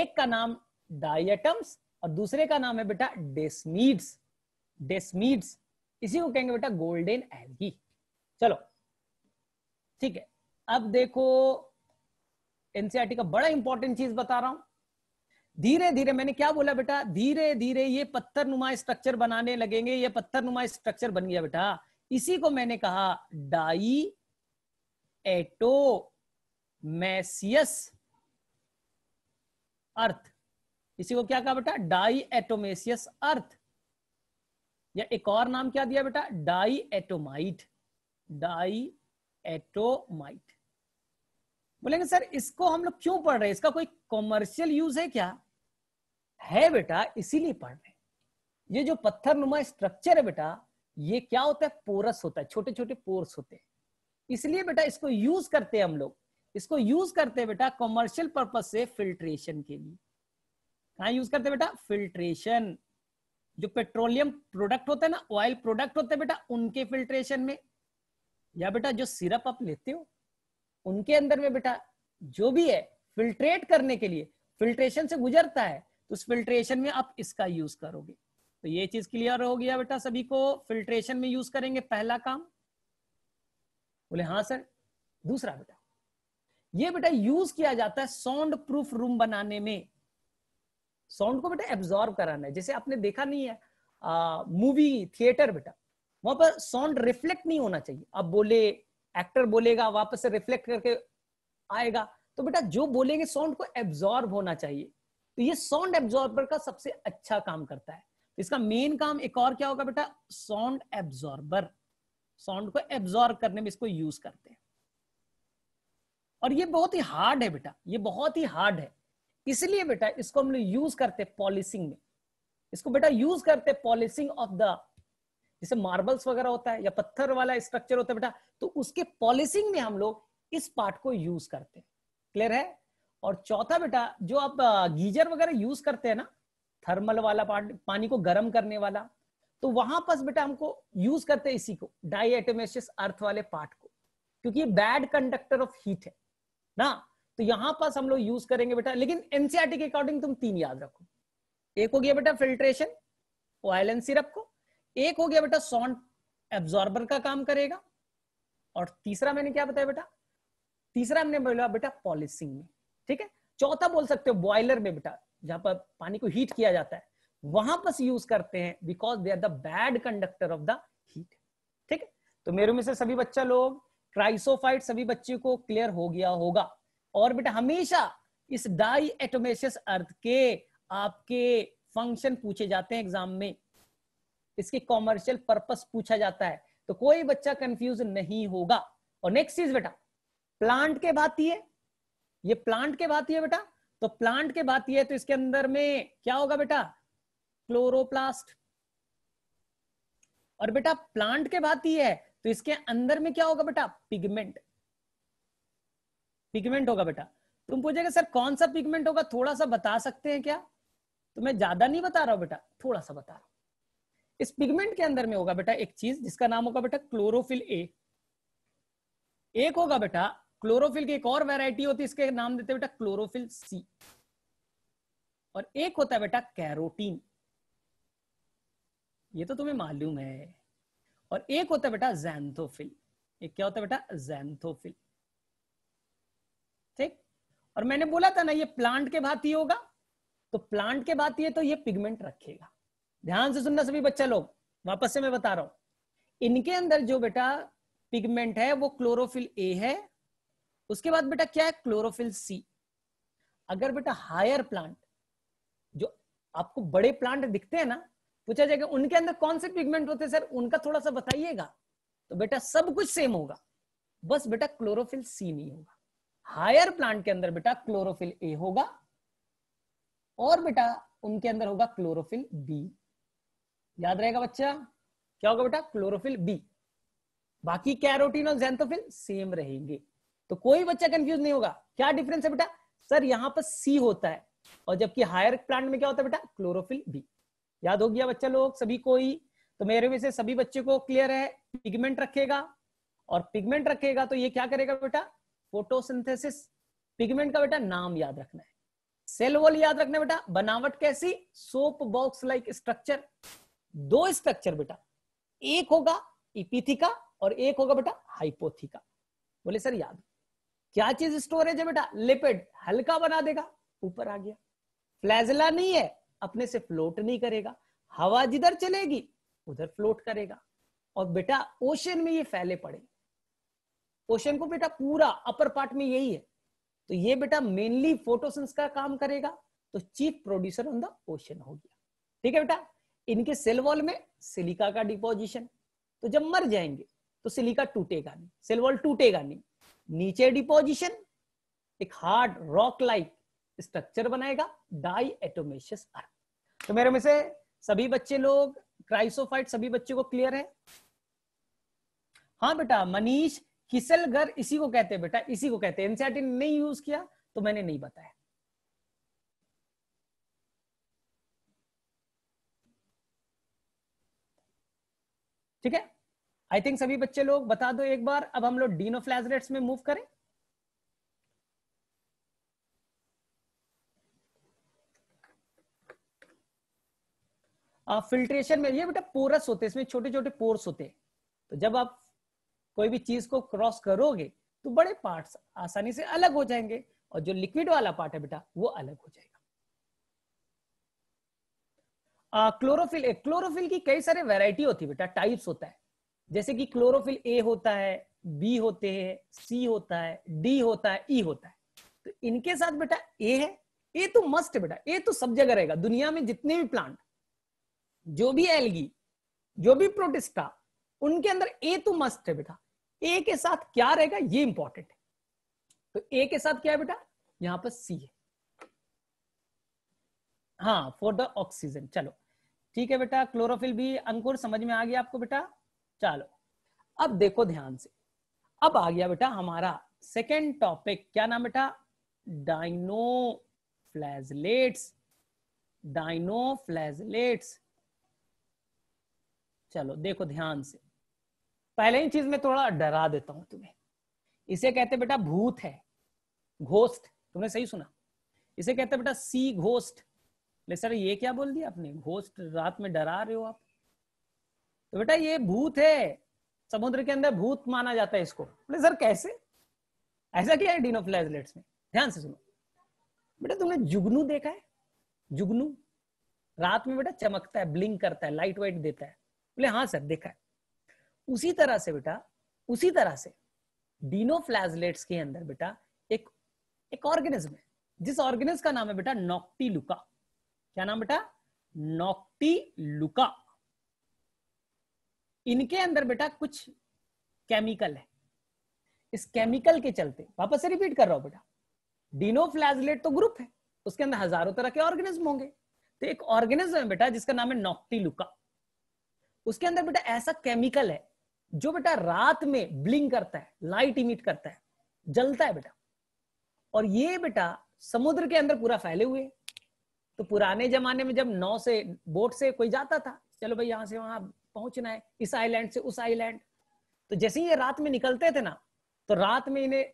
S1: एक का नाम डायटम्स और दूसरे का नाम है बेटा डेस्मीड्स डेस्मीड्स इसी को कहेंगे बेटा गोल्डन एल्गी चलो ठीक है अब देखो एनसीआरटी e का बड़ा इंपॉर्टेंट चीज बता रहा हूं धीरे धीरे मैंने क्या बोला बेटा धीरे धीरे ये पत्थर नुमा स्ट्रक्चर बनाने लगेंगे ये पत्थर नुमा स्ट्रक्चर बन गया बेटा इसी को मैंने कहा डाई मैसियस अर्थ इसी को क्या कहा बेटा डाई एटोमेसियस अर्थ या एक और नाम क्या दिया बेटा डाई एटोमाइट डाई एटोमाइट बोलेंगे सर इसको हम लोग क्यों पढ़ रहे हैं इसका कोई कॉमर्शियल यूज है क्या है बेटा इसीलिए पढ़ रहे ये जो पत्थर नुमा स्ट्रक्चर है बेटा ये क्या होता है पोरस होता है छोटे छोटे पोर्स होते हैं इसलिए बेटा इसको यूज करते हैं हम लोग इसको यूज करते हैं बेटा कॉमर्शियल पर्पज से फिल्ट्रेशन के लिए कहा यूज करते हैं बेटा फिल्ट्रेशन जो पेट्रोलियम प्रोडक्ट होता है ना ऑयल प्रोडक्ट होते हैं बेटा उनके फिल्ट्रेशन में या बेटा जो सिरप आप लेते हो उनके अंदर में बेटा जो भी है फिल्ट्रेट करने के लिए फिल्ट्रेशन से गुजरता है तो उस फिल्ट्रेशन में आप इसका यूज करोगे तो ये चीज क्लियर हो गया बेटा सभी को फिल्ट्रेशन में यूज करेंगे पहला काम बोले हाँ सर दूसरा बेटा ये बेटा यूज किया जाता है साउंड प्रूफ रूम बनाने में साउंड को बेटा एब्जॉर्ब कराना है जैसे आपने देखा नहीं है मूवी थिएटर बेटा वहां पर साउंड रिफ्लेक्ट नहीं होना चाहिए अब बोले एक्टर बोलेगा वापस से रिफ्लेक्ट करके आएगा तो बेटा जो बोलेंगे साउंड को एब्जॉर्ब होना चाहिए तो ये साउंड एब्जॉर्बर का सबसे अच्छा काम करता है तो इसका मेन काम एक और क्या होगा बेटा साउंड एब्जॉर्बर साउंड को एब्जॉर्ब करने में इसको यूज करते हैं और ये बहुत ही हार्ड है बेटा ये बहुत ही हार्ड है इसलिए बेटा इसको हम लोग यूज करते हैं पॉलिसिंग में इसको बेटा यूज करते हैं पॉलिसिंग ऑफ द जैसे मार्बल्स वगैरह होता है या पत्थर वाला स्ट्रक्चर होता है बेटा तो उसके पॉलिसिंग में हम लोग इस पार्ट को यूज करते हैं क्लियर है और चौथा बेटा जो आप गीजर वगैरह यूज करते हैं ना थर्मल वाला पानी को गर्म करने वाला तो वहां पर बेटा हमको यूज करते हैं इसी को डाइएटोमेशियस अर्थ वाले पार्ट को क्योंकि ये बैड कंडक्टर ऑफ हीट है ना तो यहां पर हम लोग यूज करेंगे बेटा लेकिन एनसीआरटी e के अकॉर्डिंग तुम तीन याद रखो एक हो गया बेटा फिल्ट्रेशन ऑयल एंड सिरप को एक हो गया बेटा सॉन्ट एब्जॉर्बर का काम करेगा और तीसरा मैंने क्या बताया बेटा तीसरा हमने बोला बेटा पॉलिसिंग में ठीक है चौथा बोल सकते हो बॉयलर में बेटा जहां पर पानी को हीट किया जाता है वहां पर यूज करते हैं because they are the bad conductor of the heat ठीक है तो मेरू में से सभी बच्चा लोग क्राइसोफाइट सभी बच्चे को क्लियर हो गया होगा और बेटा हमेशा इस डाई एटोमेशियस अर्थ के आपके फंक्शन पूछे जाते हैं एग्जाम में इसके कॉमर्शियल पर्पस पूछा जाता है तो कोई बच्चा कंफ्यूज नहीं होगा और नेक्स्ट चीज बेटा प्लांट के बात है ये प्लांट के बात है बेटा तो प्लांट के बात है तो इसके अंदर में क्या होगा बेटा क्लोरोप्लास्ट और बेटा प्लांट के बात है तो इसके अंदर में क्या होगा बेटा पिगमेंट पिगमेंट होगा बेटा तुम पूछेगा सर कौन सा पिगमेंट होगा थोड़ा सा बता सकते हैं क्या तो मैं ज्यादा नहीं बता रहा हूं बेटा थोड़ा सा बता रहा हूं इस पिगमेंट के अंदर में होगा बेटा एक चीज जिसका नाम होगा बेटा क्लोरोफिल ए एक होगा बेटा क्लोरोफिल की एक और वैरायटी होती है इसके नाम देते बेटा क्लोरोफिल सी और एक होता है बेटा कैरोटीन ये तो तुम्हें मालूम है और एक होता है बेटा जैंथोफिल एक क्या होता है बेटा जैंथोफिल ठीक और मैंने बोला था ना ये प्लांट के भांति होगा तो प्लांट के भांति है तो ये पिगमेंट रखेगा ध्यान से सुनना सभी बच्चा लोग वापस से मैं बता रहा हूं इनके अंदर जो बेटा पिगमेंट है वो क्लोरोफिल ए है उसके बाद बेटा क्या है क्लोरोफिल सी अगर बेटा हायर प्लांट जो आपको बड़े प्लांट दिखते हैं ना पूछा जाएगा उनके अंदर कौन से पिगमेंट होते हैं सर उनका थोड़ा सा बताइएगा तो बेटा सब कुछ सेम होगा बस बेटा क्लोरोफिल सी नहीं होगा हायर प्लांट के अंदर बेटा क्लोरोफिल ए होगा और बेटा उनके अंदर होगा क्लोरोफिल बी याद रहेगा बच्चा क्या होगा बेटा क्लोरोफिल बी बाकी कैरोटीन और जेंथोफिल सेम रहेंगे तो कोई बच्चा कंफ्यूज नहीं होगा क्या डिफरेंस है बेटा सर यहाँ पर सी होता है और जबकि हायर प्लांट में क्या होता है बेटा क्लोरोफिल बी याद हो गया बच्चा लोग सभी को ही तो मेरे में से सभी बच्चे को क्लियर है पिगमेंट रखेगा और पिगमेंट रखेगा तो ये क्या करेगा बेटा फोटोसिंथेसिस पिगमेंट का बेटा नाम याद रखना है सेल वॉल याद रखना बेटा बनावट कैसी सोप बॉक्स लाइक स्ट्रक्चर दो स्ट्रक्चर बेटा एक होगा इपीथिका e और एक होगा बेटा हाइपोथिका बोले सर याद क्या चीज स्टोरेज है बेटा लिपिड हल्का बना देगा ऊपर आ गया फ्लैजला नहीं है अपने से फ्लोट नहीं करेगा हवा जिधर चलेगी उधर फ्लोट करेगा और बेटा ओशन में ये फैले पड़े ओशन को बेटा पूरा अपर पार्ट में यही है तो ये बेटा मेनली फोटोसेंस का काम करेगा तो chief producer on the ocean हो गया ठीक है बेटा इनके सेल वॉल में सिलिका का डिपोजिशन तो जब मर जाएंगे तो सिलिका टूटेगा नहीं सेल वॉल टूटेगा नहीं नीचे डिपोजिशन एक हार्ड रॉक लाइक स्ट्रक्चर बनाएगा डाई एटोमेशियस अर्थ तो मेरे में से सभी बच्चे लोग क्राइसोफाइट सभी बच्चों को क्लियर है हाँ बेटा मनीष किसलगर इसी को कहते हैं बेटा इसी को कहते हैं एनसीआरटी ने e नहीं यूज किया तो मैंने नहीं बताया ठीक है आई थिंक सभी बच्चे लोग बता दो एक बार अब हम लोग डीनो में मूव करें फिल्ट्रेशन में ये बेटा पोरस होते इसमें छोटे छोटे पोर्स होते तो जब आप कोई भी चीज को क्रॉस करोगे तो बड़े पार्ट्स आसानी से अलग हो जाएंगे और जो लिक्विड वाला पार्ट है बेटा वो अलग हो जाएगा क्लोरोफिल क्लोरोफिल की कई सारे वैरायटी होती है बेटा टाइप्स होता है जैसे कि क्लोरोफिल ए होता है बी होते हैं सी होता है डी होता है ई e होता है तो इनके साथ बेटा ए है ए तो मस्ट है बेटा ए तो सब जगह रहेगा दुनिया में जितने भी प्लांट जो भी एलगी जो भी प्रोटिस्टा उनके अंदर ए तो मस्ट है बेटा ए के साथ क्या रहेगा ये इंपॉर्टेंट है तो ए के साथ क्या है बेटा यहां पर सी है हाँ फॉर द ऑक्सीजन चलो ठीक है बेटा क्लोरोफिल भी अंकुर समझ में आ गया आपको बेटा चलो अब देखो ध्यान से अब आ गया बेटा हमारा सेकेंड टॉपिक क्या नाम बेटा डाइनो फ्लैजलेट्स डाइनो फ्लैजलेट्स चलो देखो ध्यान से पहले ही चीज में थोड़ा डरा देता हूं तुम्हें इसे कहते बेटा भूत है घोस्ट तुमने सही सुना इसे कहते बेटा सी घोस्ट ले सर ये क्या बोल दिया आपने घोस्ट रात में डरा रहे हो आप तो बेटा ये भूत है समुद्र के अंदर भूत माना जाता है इसको बोले सर कैसे ऐसा क्या है डीनोफ्लाइजलेट्स में ध्यान से सुनो बेटा तुमने जुगनू देखा है जुगनू रात में बेटा चमकता है ब्लिंक करता है लाइट वाइट देता है बोले हाँ सर देखा है उसी तरह से बेटा उसी तरह से डीनोफ्लाजलेट्स के अंदर बेटा एक एक ऑर्गेनिज्म है जिस ऑर्गेनिज्म का नाम है बेटा नॉक्टी लुका क्या नाम बेटा नॉक्टी लुका इनके अंदर बेटा कुछ केमिकल है इस केमिकल के चलते वापस से रिपीट कर रहा हूं बेटा डिनोफ्लैजलेट तो ग्रुप है उसके अंदर हजारों तरह के ऑर्गेनिज्म होंगे तो एक ऑर्गेनिज्म है बेटा जिसका नाम है नॉक्टी उसके अंदर बेटा ऐसा केमिकल है जो बेटा रात में ब्लिंग करता है लाइट इमिट करता है जलता है बेटा और ये बेटा समुद्र के अंदर पूरा फैले हुए तो पुराने जमाने में जब नौ से बोट से कोई जाता था चलो भाई यहां से वहां पहुंचना है इस आइलैंड से उस आइलैंड तो जैसे ही ये रात में निकलते थे ना तो रात में इन्हें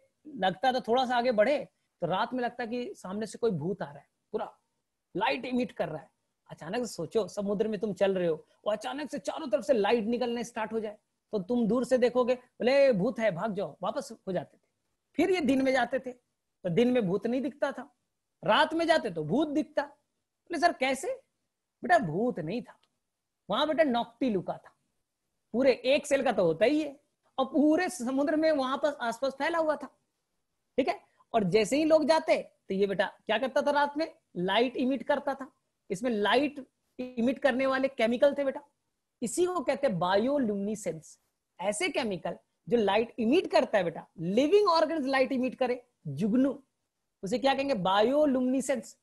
S1: लगता था थोड़ा सा आगे बढ़े तो रात में लगता कि सामने से कोई भूत आ रहा है पूरा लाइट इमिट कर रहा है अचानक से सोचो समुद्र में तुम चल रहे हो और अचानक से चारों तरफ से लाइट निकलने स्टार्ट हो जाए तो तुम दूर से देखोगे बोले भूत है भाग जाओ वापस हो जाते थे फिर ये दिन में जाते थे तो दिन में भूत नहीं दिखता था रात में जाते तो भूत दिखता बोले सर कैसे बेटा भूत नहीं था वहां बेटा नौकती लुका था पूरे एक सेल का तो होता ही है और पूरे समुद्र में वहां पर आसपास फैला हुआ था ठीक है और जैसे ही लोग जाते तो ये बेटा क्या करता था रात में लाइट इमिट करता था इसमें लाइट इमिट करने वाले केमिकल थे बेटा इसी को कहते हैं बायोल्यूमिनेसेंस ऐसे केमिकल जो लाइट इमिट करता है बेटा लिविंग ऑर्गन लाइट इमिट करे जुगनू उसे क्या कहेंगे बायोलुमनिसेंस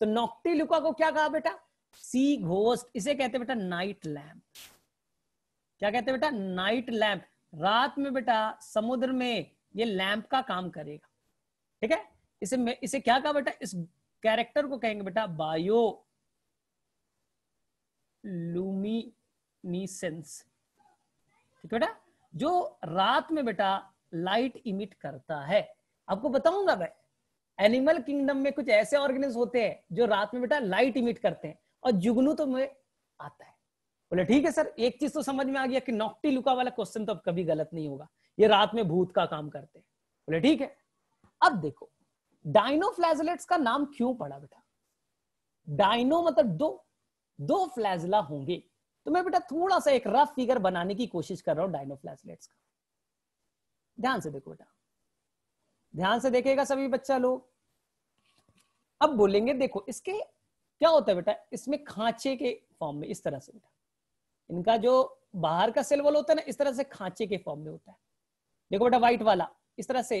S1: तो नॉक्टिलुका को क्या कहा बेटा सी घोस्ट इसे कहते बेटा नाइट लैम्प क्या कहते बेटा नाइट लैम्प रात में बेटा समुद्र में ये लैम्प का काम करेगा ठीक है इसे इसे क्या कहा बेटा इस कैरेक्टर को कहेंगे बेटा बायो लूमिनीसेंस ठीक है बेटा जो रात में बेटा लाइट इमिट करता है आपको बताऊंगा मैं एनिमल किंगडम में कुछ ऐसे ऑर्गेनिज होते हैं जो रात में बेटा लाइट इमिट करते हैं और जुगनू तो मुझे आता है बोले ठीक है सर एक चीज तो समझ में आ गया कि नौकटी लुका वाला क्वेश्चन तो अब कभी गलत नहीं होगा ये रात में भूत का काम करते हैं बोले ठीक है अब देखो डाइनोफ्लैजलेट्स का नाम क्यों पड़ा बेटा डाइनो मतलब दो दो फ्लैजला होंगे तो मैं बेटा थोड़ा सा एक रफ फिगर बनाने की कोशिश कर रहा हूं डाइनोफ्लैजलेट्स का ध्यान से देखो बेटा ध्यान से देखेगा सभी बच्चा लोग अब बोलेंगे देखो इसके क्या होता है बेटा इसमें खांचे के फॉर्म में इस तरह से बेटा इनका जो बाहर का सेल वॉल होता है ना इस तरह से खांचे के फॉर्म में होता है देखो बेटा व्हाइट वाला इस तरह से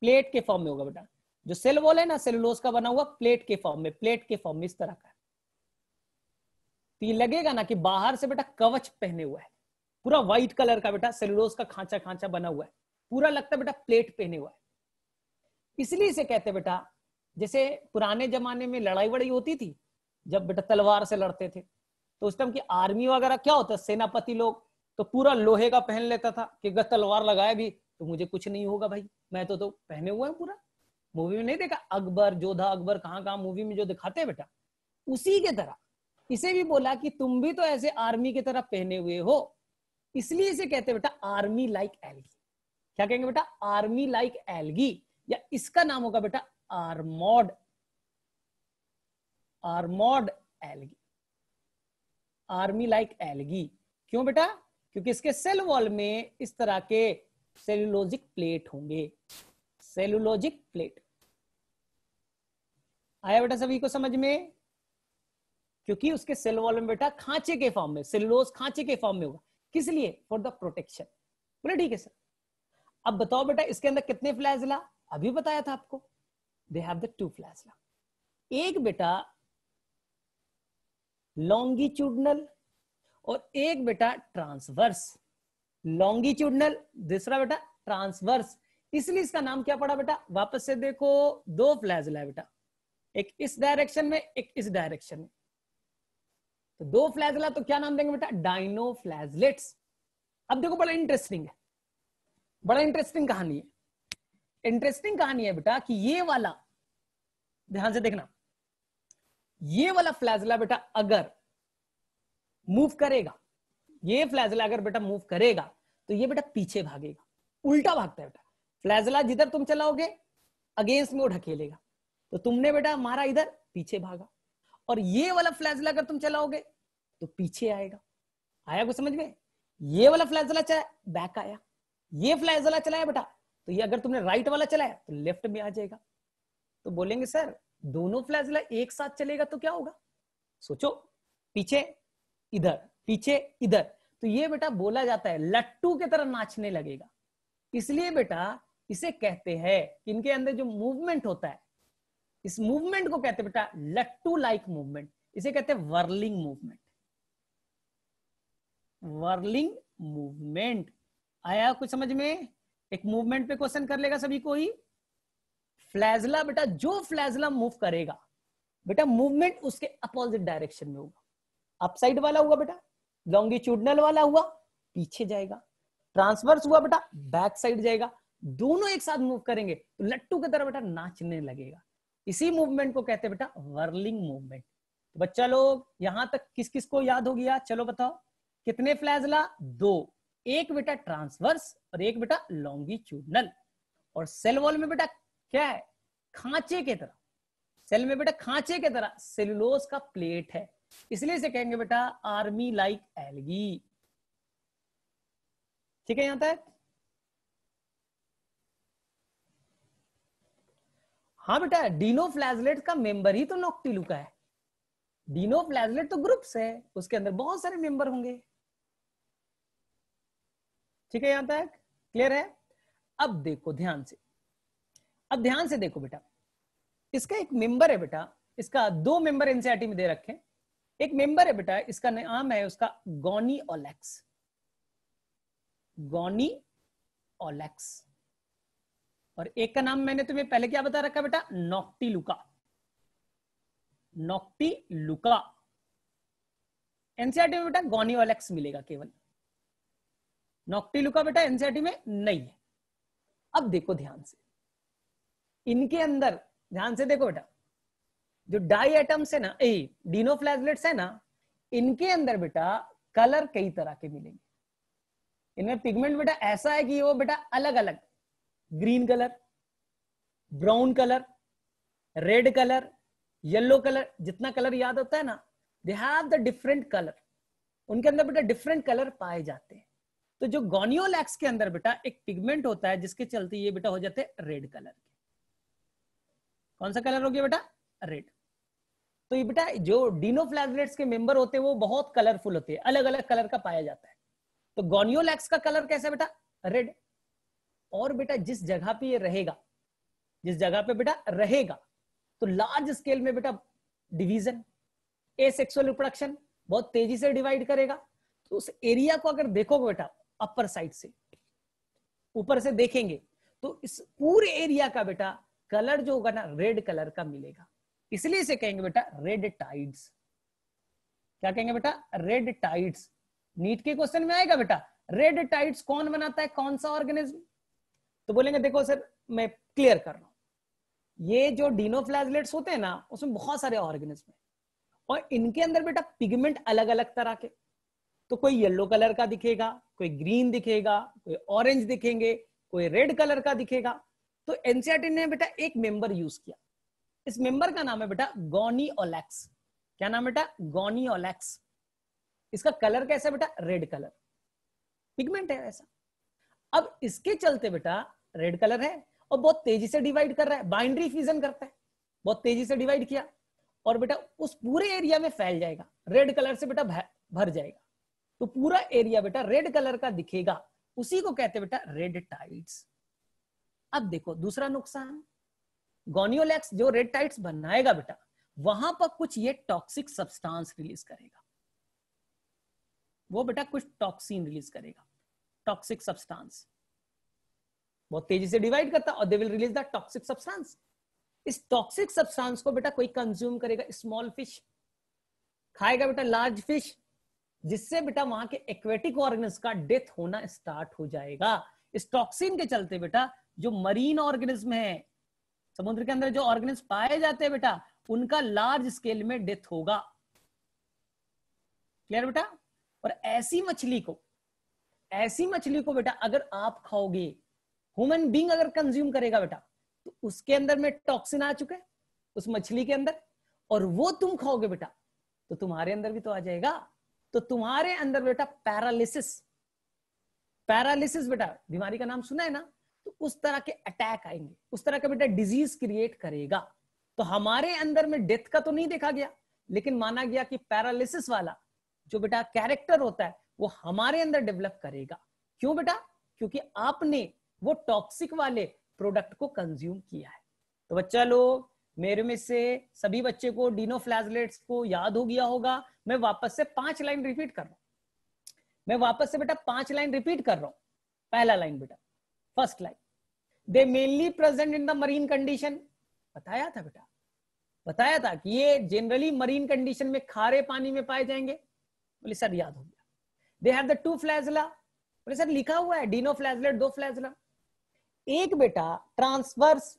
S1: प्लेट के फॉर्म में होगा बेटा जो सेल वॉल है ना सेलोस का बना हुआ प्लेट के फॉर्म में प्लेट के फॉर्म में इस तरह का तो ये लगेगा ना कि बाहर से बेटा कवच पहने हुआ है पूरा व्हाइट कलर का बेटा सेलुलोज का खांचा खांचा बना हुआ है पूरा लगता है बेटा प्लेट पहने हुआ है इसलिए इसे कहते बेटा जैसे पुराने जमाने में लड़ाई वड़ाई होती थी जब बेटा तलवार से लड़ते थे तो उस टाइम की आर्मी वगैरह क्या होता सेनापति लोग तो पूरा लोहे का पहन लेता था कि अगर तलवार लगाए भी तो मुझे कुछ नहीं होगा भाई मैं तो तो पहने हुआ है पूरा मूवी में नहीं देखा अकबर जोधा अकबर कहाँ कहाँ मूवी में जो दिखाते बेटा उसी के तरह इसे भी बोला कि तुम भी तो ऐसे आर्मी की तरह पहने हुए हो इसलिए इसे कहते बेटा आर्मी लाइक एलगी क्या कहेंगे बेटा आर्मी लाइक एलगी या इसका नाम होगा बेटा armod armod algae army like algae क्यों बेटा क्योंकि इसके सेल वॉल में इस तरह के सेलुलोजिक प्लेट होंगे सेलुलोजिक प्लेट आया बेटा सभी को समझ में क्योंकि उसके सेल वॉल में बेटा खांचे के फॉर्म में सेलुलोज खांचे के फॉर्म में होगा किस लिए फॉर द प्रोटेक्शन बोले ठीक है सर अब बताओ बेटा इसके अंदर कितने फ्लैजला अभी बताया था आपको they have the two flagella. एक बेटा लॉन्गिट्यूडनल और एक बेटा ट्रांसवर्स लॉन्गिट्यूडनल दूसरा बेटा ट्रांसवर्स इसलिए इसका नाम क्या पड़ा बेटा वापस से देखो दो फ्लैजला बेटा एक इस डायरेक्शन में एक इस डायरेक्शन में तो दो फ्लैजला तो क्या नाम देंगे बेटा डाइनो फ्लैजलेट्स अब देखो बड़ा इंटरेस्टिंग है बड़ा इंटरेस्टिंग कहानी है इंटरेस्टिंग कहानी है बेटा कि ये वाला ध्यान से देखना ये वाला फ्लैजला बेटा अगर मूव करेगा ये फ्लैजला अगर बेटा मूव करेगा तो ये बेटा पीछे भागेगा उल्टा भागता है बेटा फ्लैजला जिधर तुम चलाओगे अगेंस्ट में वो ढकेलेगा तो तुमने बेटा मारा इधर पीछे भागा और ये वाला फ्लैजला अगर तुम चलाओगे तो पीछे आएगा आया कुछ समझ में ये वाला फ्लैजला चला बैक आया ये फ्लैजला चलाया बेटा तो ये अगर तुमने राइट वाला चलाया तो लेफ्ट में आ जाएगा तो बोलेंगे सर दोनों फ्लैश लाइट एक साथ चलेगा तो क्या होगा सोचो पीछे इधर पीछे इधर तो ये बेटा बोला जाता है लट्टू की तरह नाचने लगेगा इसलिए बेटा इसे कहते हैं कि इनके अंदर जो मूवमेंट होता है इस मूवमेंट को कहते हैं बेटा लट्टू लाइक मूवमेंट इसे कहते हैं वर्लिंग मूवमेंट वर्लिंग मूवमेंट आया कुछ समझ में एक मूवमेंट पे क्वेश्चन कर लेगा सभी को ही फ्लैजला बेटा जो फ्लैजला मूव करेगा बेटा मूवमेंट उसके अपोजिट डायरेक्शन में होगा अपसाइड वाला हुआ बेटा लॉन्गिट्यूडनल वाला हुआ पीछे जाएगा ट्रांसवर्स हुआ बेटा बैक साइड जाएगा दोनों एक साथ मूव करेंगे तो लट्टू की तरह बेटा नाचने लगेगा इसी मूवमेंट को कहते बेटा वर्लिंग मूवमेंट तो बच्चा लोग यहां तक किस किस को याद हो गया चलो बताओ कितने फ्लैजला दो एक बेटा ट्रांसवर्स और एक बेटा लॉन्गिट्यूडनल और सेल वॉल में बेटा क्या है खांचे की तरह सेल में बेटा खांचे की तरह सेलुलोज का प्लेट है इसलिए से कहेंगे बेटा आर्मी लाइक एलगी ठीक है यहां तक हाँ बेटा डीनो फ्लैजलेट का मेंबर ही तो नोक्टिलू का है डीनो फ्लैजलेट तो ग्रुप्स है उसके अंदर बहुत सारे मेंबर होंगे ठीक है यहां तक क्लियर है अब देखो ध्यान से अब ध्यान से देखो बेटा इसका एक मेंबर है बेटा इसका दो मेंबर एनसीआरटी में दे रखे एक मेंबर है बेटा इसका नाम है उसका गोनी ओलेक्स गोनी ओलेक्स और एक का नाम मैंने तुम्हें पहले क्या बता रखा बेटा Noctiluca Noctiluca NCERT में बेटा गोनी ओलेक्स मिलेगा केवल नॉक्टिलुका बेटा एनसीआरटी e में नहीं है अब देखो ध्यान से इनके अंदर ध्यान से देखो बेटा जो डाई एटम्स है ना ए डीनो है ना इनके अंदर बेटा कलर कई तरह के मिलेंगे इनमें पिगमेंट बेटा ऐसा है कि वो बेटा अलग अलग green colour brown colour red colour yellow colour जितना कलर याद होता है ना they have the different colour उनके अंदर बेटा डिफरेंट कलर पाए जाते हैं तो जो गोनियोलैक्स के अंदर बेटा एक पिगमेंट होता है जिसके चलते ये बेटा हो जाते हैं रेड कलर के कौन सा कलर हो गया बेटा रेड तो ये बेटा जो डिनोफ्लैगलेट्स के मेंबर होते हैं वो बहुत कलरफुल होते हैं अलग अलग कलर का पाया जाता है तो गोनियोलैक्स का कलर कैसा है बेटा रेड और बेटा जिस जगह पे ये रहेगा जिस जगह पे बेटा रहेगा तो लार्ज स्केल में बेटा डिवीजन ए सेक्सुअल रिप्रोडक्शन बहुत तेजी से डिवाइड करेगा तो उस एरिया को अगर देखोगे बेटा अपर साइड से ऊपर से देखेंगे तो इस पूरे एरिया का बेटा कलर जो होगा ना रेड कलर का मिलेगा इसलिए इसे कहेंगे बेटा रेड टाइड्स क्या कहेंगे बेटा रेड टाइड्स नीट के क्वेश्चन में आएगा बेटा रेड टाइड्स कौन बनाता है कौन सा ऑर्गेनिज्म तो बोलेंगे देखो सर मैं क्लियर कर रहा हूं ये जो डिनोफ्लैजलेट्स होते हैं ना उसमें बहुत सारे ऑर्गेनिज्म है और इनके अंदर बेटा पिगमेंट अलग अलग तरह के तो कोई येलो कलर का दिखेगा कोई ग्रीन दिखेगा कोई ऑरेंज दिखेंगे कोई रेड कलर का दिखेगा तो एनसीआरटी e ने बेटा एक मेंबर यूज किया इस मेंबर का नाम है बेटा गोनी ओलेक्स क्या नाम बेटा गोनी ओलेक्स इसका कलर कैसा है बेटा रेड कलर पिगमेंट है ऐसा अब इसके चलते बेटा रेड कलर है और बहुत तेजी से डिवाइड कर रहा है बाइंड्री फ्यूजन करता है बहुत तेजी से डिवाइड किया और बेटा उस पूरे एरिया में फैल जाएगा रेड कलर से बेटा भर जाएगा तो पूरा एरिया बेटा रेड कलर का दिखेगा उसी को कहते बेटा रेड टाइड्स अब देखो दूसरा नुकसान गोनियोलैक्स जो रेड टाइड्स बनाएगा बेटा वहां पर कुछ ये टॉक्सिक सब्सटेंस रिलीज करेगा वो बेटा कुछ टॉक्सिन रिलीज करेगा टॉक्सिक सब्सटेंस बहुत तेजी से डिवाइड करता और they will release the toxic substance इस टॉक्सिक सब्सटेंस को बेटा कोई कंज्यूम करेगा स्मॉल फिश खाएगा बेटा लार्ज फिश जिससे बेटा वहां के एक्वेटिक ऑर्गेनिज का डेथ होना स्टार्ट हो जाएगा इस टॉक्सिन के चलते बेटा जो मरीन ऑर्गेनिज्म है समुद्र के अंदर जो ऑर्गेनिज्म पाए जाते हैं बेटा उनका लार्ज स्केल में डेथ होगा क्लियर बेटा और ऐसी मछली को ऐसी मछली को बेटा अगर आप खाओगे ह्यूमन बींग अगर कंज्यूम करेगा बेटा तो उसके अंदर में टॉक्सिन आ चुके उस मछली के अंदर और वो तुम खाओगे बेटा तो तुम्हारे अंदर भी तो आ जाएगा तो तुम्हारे अंदर बेटा पैरालिसिस पैरालिसिस बेटा बीमारी का नाम सुना है ना तो उस तरह के अटैक आएंगे उस तरह का बेटा डिजीज क्रिएट करेगा तो हमारे अंदर में डेथ का तो नहीं देखा गया लेकिन माना गया कि पैरालिसिस वाला जो बेटा कैरेक्टर होता है वो हमारे अंदर डेवलप करेगा क्यों बेटा क्योंकि आपने वो टॉक्सिक वाले प्रोडक्ट को कंज्यूम किया है तो बच्चा लोग मेरे में से सभी बच्चे को डीनो फ्लैजलेट्स को याद हो गया होगा मैं वापस से पांच लाइन रिपीट कर रहा हूं मैं वापस से बेटा पांच लाइन रिपीट कर रहा हूं पहला लाइन बेटा first line they mainly present in the marine condition बताया था बेटा बताया था कि ये जनरली मरीन कंडीशन में खारे पानी में पाए जाएंगे बोले सर याद हो गया they have the two flagella बोले सर लिखा हुआ है डीनो फ्लैजलेट दो फ्लैजला एक बेटा ट्रांसवर्स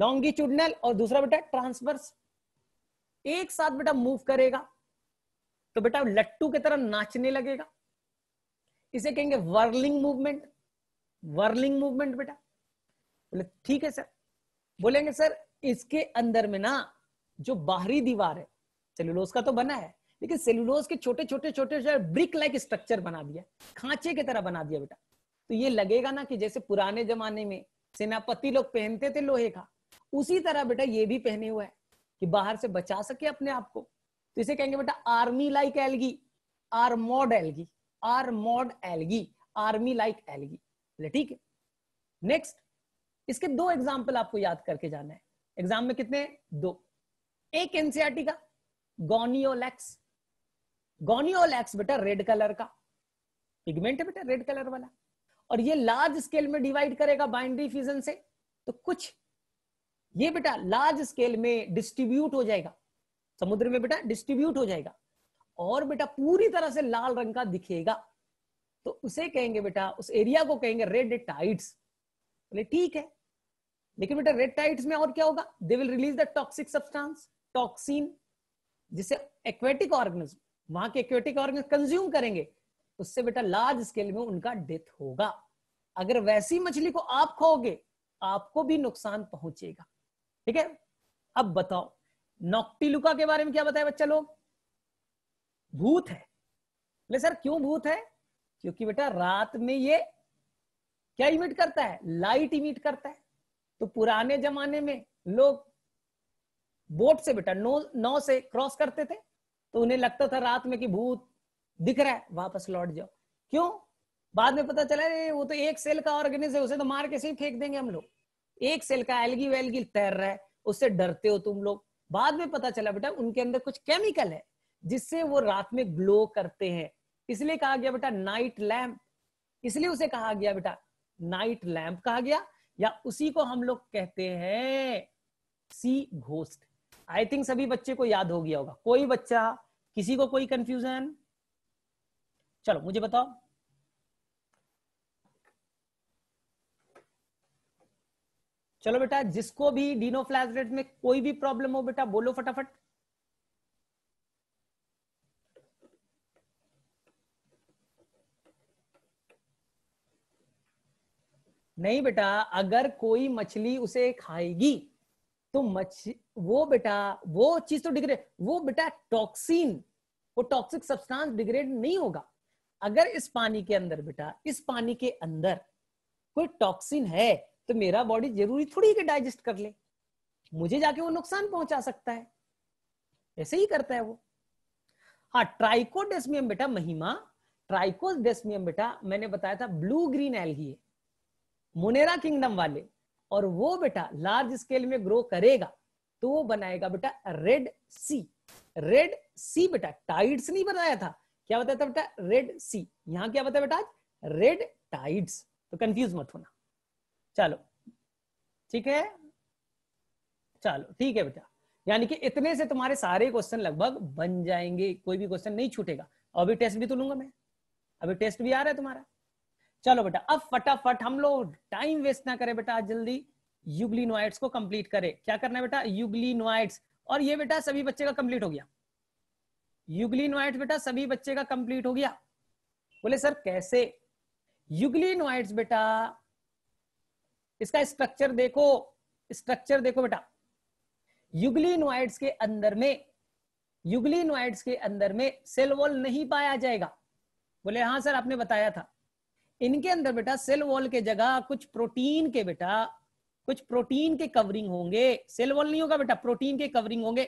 S1: लॉन्गिट्यूडनल और दूसरा बेटा ट्रांसवर्स एक साथ बेटा मूव करेगा तो बेटा लट्टू की तरह नाचने लगेगा इसे कहेंगे वर्लिंग मूवमेंट वर्लिंग मूवमेंट बेटा बोले ठीक है सर बोलेंगे सर इसके अंदर में ना जो बाहरी दीवार है सेलुलोज का तो बना है लेकिन सेलुलोज के छोटे छोटे छोटे छोटे ब्रिक लाइक स्ट्रक्चर बना दिया खांचे की तरह बना दिया बेटा तो ये लगेगा ना कि जैसे पुराने जमाने में सेनापति लोग पहनते थे लोहे का उसी तरह बेटा ये भी पहने हुआ है कि बाहर से बचा सके अपने आप को तो इसे कहेंगे बेटा आर्मी लाइक एलगी मॉड एलगी मॉड एलगी आर्मी लाइक एलगी ठीक है नेक्स्ट इसके दो एग्जाम्पल आपको याद करके जाना है एग्जाम में कितने दो एक एनसीआरटी e का गोनियोलैक्स गोनियोलैक्स बेटा रेड कलर का पिगमेंट है बेटा रेड कलर वाला और ये लार्ज स्केल में डिवाइड करेगा बाइंड्री फ्यूजन से तो कुछ ये बेटा लार्ज स्केल में डिस्ट्रीब्यूट हो जाएगा समुद्र में बेटा डिस्ट्रीब्यूट हो जाएगा और बेटा पूरी तरह से लाल रंग का दिखेगा तो उसे कहेंगे बेटा उस एरिया को कहेंगे रेड टाइड्स बोले ठीक है लेकिन बेटा रेड टाइड्स में और क्या होगा they will release the toxic substance toxin जिसे एक्वेटिक ऑर्गेनिज्म वहां के एक्वेटिक ऑर्गेनिज्म कंज्यूम करेंगे उससे बेटा लार्ज स्केल में उनका डेथ होगा अगर वैसी मछली को आप खाओगे आपको भी नुकसान पहुंचेगा ठीक है अब बताओ नॉक्टिलुका के बारे में क्या बताया बच्चा लोग भूत है बोले सर क्यों भूत है क्योंकि बेटा रात में ये क्या इमिट करता है लाइट इमिट करता है तो पुराने जमाने में लोग बोट से बेटा नौ नौ से क्रॉस करते थे तो उन्हें लगता था रात में कि भूत दिख रहा है वापस लौट जाओ क्यों बाद में पता चला वो तो एक सेल का ऑर्गेनिज है उसे तो मार के से ही फेंक देंगे हम लोग एक सेल का एलगी वेलगी तैर रहा है उससे डरते हो तुम लोग बाद में पता चला बेटा उनके अंदर कुछ केमिकल है जिससे वो रात में ग्लो करते हैं इसलिए कहा गया बेटा नाइट लैम्प इसलिए उसे कहा गया बेटा नाइट लैम्प कहा गया या उसी को हम लोग कहते हैं सी घोस्ट आई थिंक सभी बच्चे को याद हो गया होगा कोई बच्चा किसी को कोई कंफ्यूजन चलो मुझे बताओ चलो बेटा जिसको भी डिनोफ्लाजरेट में कोई भी प्रॉब्लम हो बेटा बोलो फटाफट नहीं बेटा अगर कोई मछली उसे खाएगी तो मछ वो बेटा वो चीज तो डिग्रेड वो बेटा टॉक्सिन वो टॉक्सिक सब्सटेंस डिग्रेड नहीं होगा अगर इस पानी के अंदर बेटा इस पानी के अंदर कोई टॉक्सिन है तो मेरा बॉडी जरूरी थोड़ी कि डाइजेस्ट कर ले मुझे जाके वो नुकसान पहुंचा सकता है ऐसे ही करता है वो हाँ ट्राइकोडेस्मियम बेटा महिमा ट्राइकोडेस्मियम बेटा मैंने बताया था ब्लू ग्रीन है मोनेरा किंगडम वाले और वो बेटा लार्ज स्केल में ग्रो करेगा तो वो बनाएगा बेटा रेड सी रेड सी बेटा टाइड्स नहीं बताया था क्या बताया था बेटा रेड सी यहाँ क्या बताया बेटा रेड टाइड्स तो कंफ्यूज मत होना चलो ठीक है चलो ठीक है बेटा यानी कि इतने से तुम्हारे सारे क्वेश्चन लगभग बन जाएंगे कोई भी क्वेश्चन नहीं छूटेगा अभी टेस्ट भी तो लूंगा मैं अभी टेस्ट भी आ रहा है तुम्हारा चलो बेटा अब फटाफट हम लोग टाइम वेस्ट ना करें बेटा जल्दी यूग्लिनोइड्स को कंप्लीट करें क्या करना है बेटा यूग्लिनोइड्स और ये बेटा सभी बच्चे का कंप्लीट हो गया यूग्लिनोइड्स बेटा सभी बच्चे का कंप्लीट हो गया बोले सर कैसे यूग्लिनोइड्स बेटा इसका स्ट्रक्चर देखो स्ट्रक्चर देखो बेटा नोइड्स के अंदर में नोइड्स के अंदर में सेल वॉल नहीं पाया जाएगा बोले हाँ सर आपने बताया था इनके अंदर बेटा सेल वॉल के जगह कुछ प्रोटीन के बेटा कुछ प्रोटीन के कवरिंग होंगे सेल वॉल नहीं होगा बेटा प्रोटीन के कवरिंग होंगे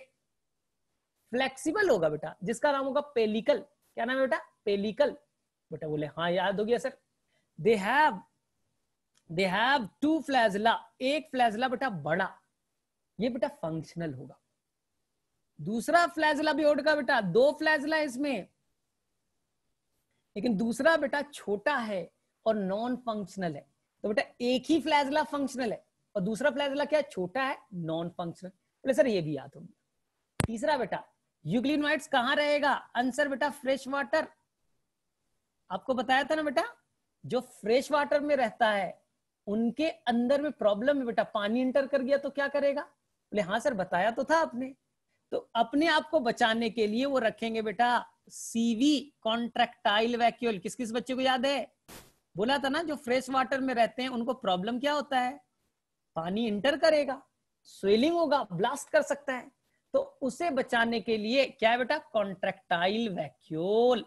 S1: फ्लेक्सिबल होगा बेटा जिसका नाम होगा पेलिकल क्या नाम है बेटा पेलिकल बेटा बोले हाँ याद हो गया sir they have they have two flagella एक फ्लैजला बेटा बड़ा ये बेटा फंक्शनल होगा दूसरा फ्लैजला भी होगा बेटा दो फ्लैजला इसमें लेकिन दूसरा बेटा छोटा है और नॉन फंक्शनल है तो बेटा एक ही फ्लैजला फंक्शनल है और दूसरा फ्लैजला क्या छोटा है नॉन फंक्शनल बोले सर ये भी याद होगा तीसरा बेटा यूग्लिनोइड्स कहां रहेगा आंसर बेटा फ्रेश वाटर आपको बताया था ना बेटा जो फ्रेश वाटर में रहता है उनके अंदर में प्रॉब्लम है बेटा पानी इंटर कर गया तो क्या करेगा बोले हाँ सर बताया तो था आपने तो अपने आप को बचाने के लिए वो रखेंगे बेटा सीवी कॉन्ट्रेक्टाइल वैक्यूल किस किस बच्चे को याद है बोला था ना जो फ्रेश वाटर में रहते हैं उनको प्रॉब्लम क्या होता है पानी इंटर करेगा स्वेलिंग होगा ब्लास्ट कर सकता है तो उसे बचाने के लिए क्या है बेटा कॉन्ट्रेक्टाइल वैक्यूल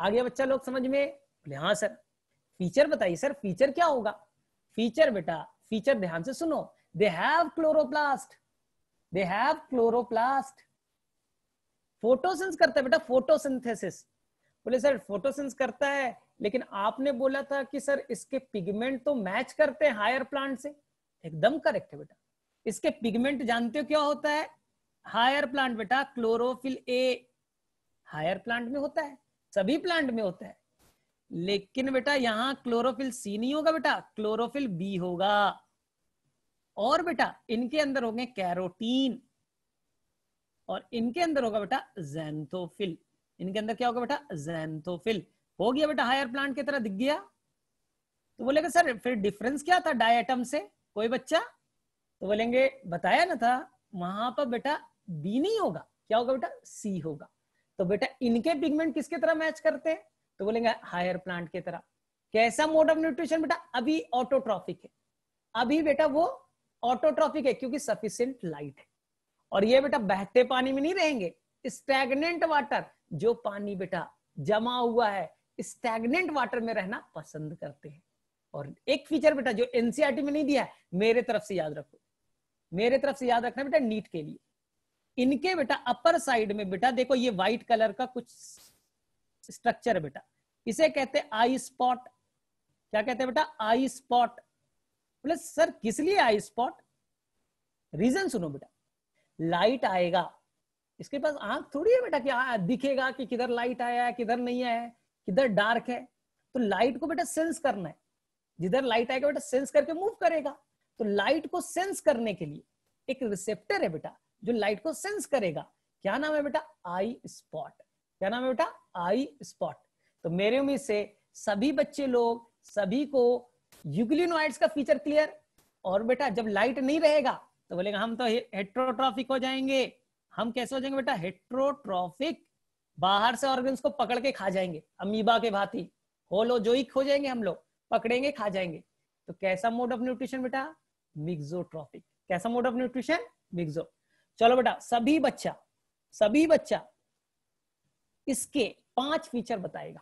S1: आ गया बच्चा लोग समझ में बोले हाँ सर फीचर बताइए सर फीचर क्या होगा फीचर बेटा फीचर ध्यान से सुनो they have chloroplast they have chloroplast photosynthesis करता है बेटा फोटोसिंथेसिस बोले सर फोटोसिंस करता है लेकिन आपने बोला था कि सर इसके पिगमेंट तो मैच करते हैं हायर प्लांट से एकदम करेक्ट है बेटा इसके पिगमेंट जानते हो क्या होता है हायर प्लांट बेटा क्लोरोफिल ए हायर प्लांट में होता है सभी प्लांट में होता है लेकिन बेटा यहाँ क्लोरोफिल सी नहीं होगा बेटा क्लोरोफिल बी होगा और बेटा इनके अंदर होंगे कैरोटीन और इनके अंदर होगा बेटा जैंथोफिल इनके अंदर क्या होगा बेटा जैंथोफिल हो गया बेटा हायर प्लांट की तरह दिख गया तो बोलेगा सर फिर डिफरेंस क्या था डायटम से कोई बच्चा तो बोलेंगे बताया ना था वहां पर बेटा बी नहीं होगा क्या होगा बेटा सी होगा तो बेटा इनके पिगमेंट किसके तरह मैच करते हैं तो बोलेंगे हायर प्लांट की तरह कैसा मोड ऑफ न्यूट्रिशन बेटा अभी ऑटोट्रॉफिक है अभी बेटा वो ऑटोट्रॉफिक है क्योंकि सफिशियंट लाइट है और ये बेटा बहते पानी में नहीं रहेंगे स्टैग्नेंट वाटर जो पानी बेटा जमा हुआ है स्टैग्नेंट वाटर में रहना पसंद करते हैं और एक फीचर बेटा जो एनसीआरटी e में नहीं दिया है मेरे तरफ से याद रखो मेरे तरफ से याद रखना बेटा नीट के लिए इनके बेटा अपर साइड में बेटा देखो ये व्हाइट कलर का कुछ स्ट्रक्चर है बेटा इसे कहते हैं आई स्पॉट क्या कहते हैं बेटा आई स्पॉट बोले सर किस लिए आई स्पॉट रीजन सुनो बेटा लाइट आएगा इसके पास आंख थोड़ी है बेटा कि आ, हाँ, दिखेगा कि किधर लाइट आया है किधर नहीं आया है किधर डार्क है तो लाइट को बेटा सेंस करना है जिधर लाइट आएगा बेटा सेंस करके मूव करेगा तो लाइट को सेंस करने के लिए एक रिसेप्टर है बेटा जो लाइट को सेंस करेगा क्या नाम है बेटा आई स्पॉट क्या नाम है बेटा आई स्पॉट तो मेरे उम्मीद से सभी बच्चे लोग सभी को यूक्लिनोइड्स का फीचर क्लियर और बेटा जब लाइट नहीं रहेगा तो बोलेगा हम तो हेट्रोट्रॉफिक हो जाएंगे हम कैसे हो जाएंगे बेटा हेट्रोट्रॉफिक बाहर से ऑर्गन्स को पकड़ के खा जाएंगे अमीबा के भांति ही हो जाएंगे हम लोग पकड़ेंगे खा जाएंगे तो कैसा मोड ऑफ न्यूट्रिशन बेटा मिक्सोट्रॉफिक कैसा मोड ऑफ न्यूट्रिशन मिक्सो चलो बेटा सभी बच्चा सभी बच्चा इसके पांच फीचर बताएगा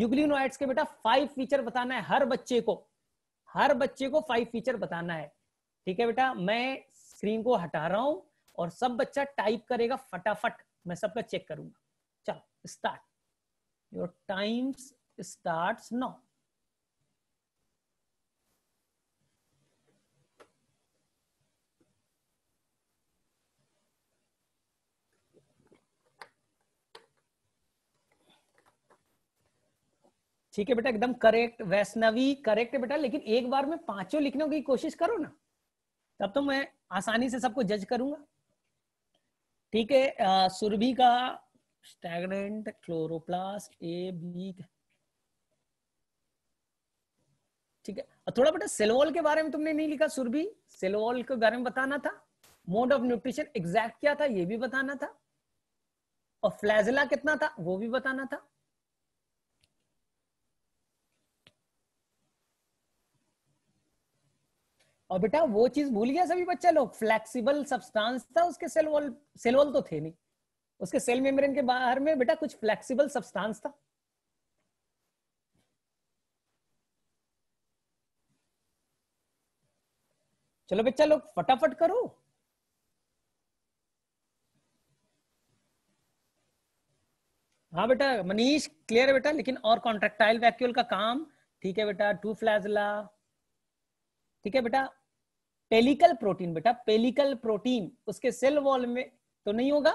S1: युगलिनोइड्स के बेटा फाइव फीचर बताना है हर बच्चे को हर बच्चे को फाइव फीचर बताना है ठीक है बेटा मैं स्क्रीन को हटा रहा हूं और सब बच्चा टाइप करेगा फटाफट मैं सबका चेक करूंगा चलो start your times start now ठीक है बेटा एकदम करेक्ट वैष्णवी करेक्ट है बेटा लेकिन एक बार में पांचों लिखने की कोशिश करो ना तब तो मैं आसानी से सबको जज करूंगा ठीक है सुरभि का स्टैगनेंट क्लोरोप्लास ए बी ठीक है थोड़ा बेटा सेलोल के बारे में तुमने नहीं लिखा सुरभि सेलोल के बारे में बताना था मोड ऑफ न्यूट्रिशन एग्जैक्ट क्या था ये भी बताना था और फ्लैजिला कितना था वो भी बताना था और बेटा वो चीज भूल गया सभी बच्चे लोग फ्लेक्सिबल सब्सटेंस था उसके सेल वॉल सेल वॉल तो थे नहीं उसके सेल मेम्ब्रेन के बाहर में बेटा कुछ फ्लेक्सिबल सब्सटेंस था चलो बच्चा लोग फटाफट करो हाँ बेटा मनीष क्लियर है बेटा लेकिन और कॉन्ट्रेक्टाइल वैक्यूल का काम ठीक है बेटा टू फ्लैजला ठीक है बेटा पेलिकल प्रोटीन बेटा पेलिकल प्रोटीन उसके सेल वॉल में तो नहीं होगा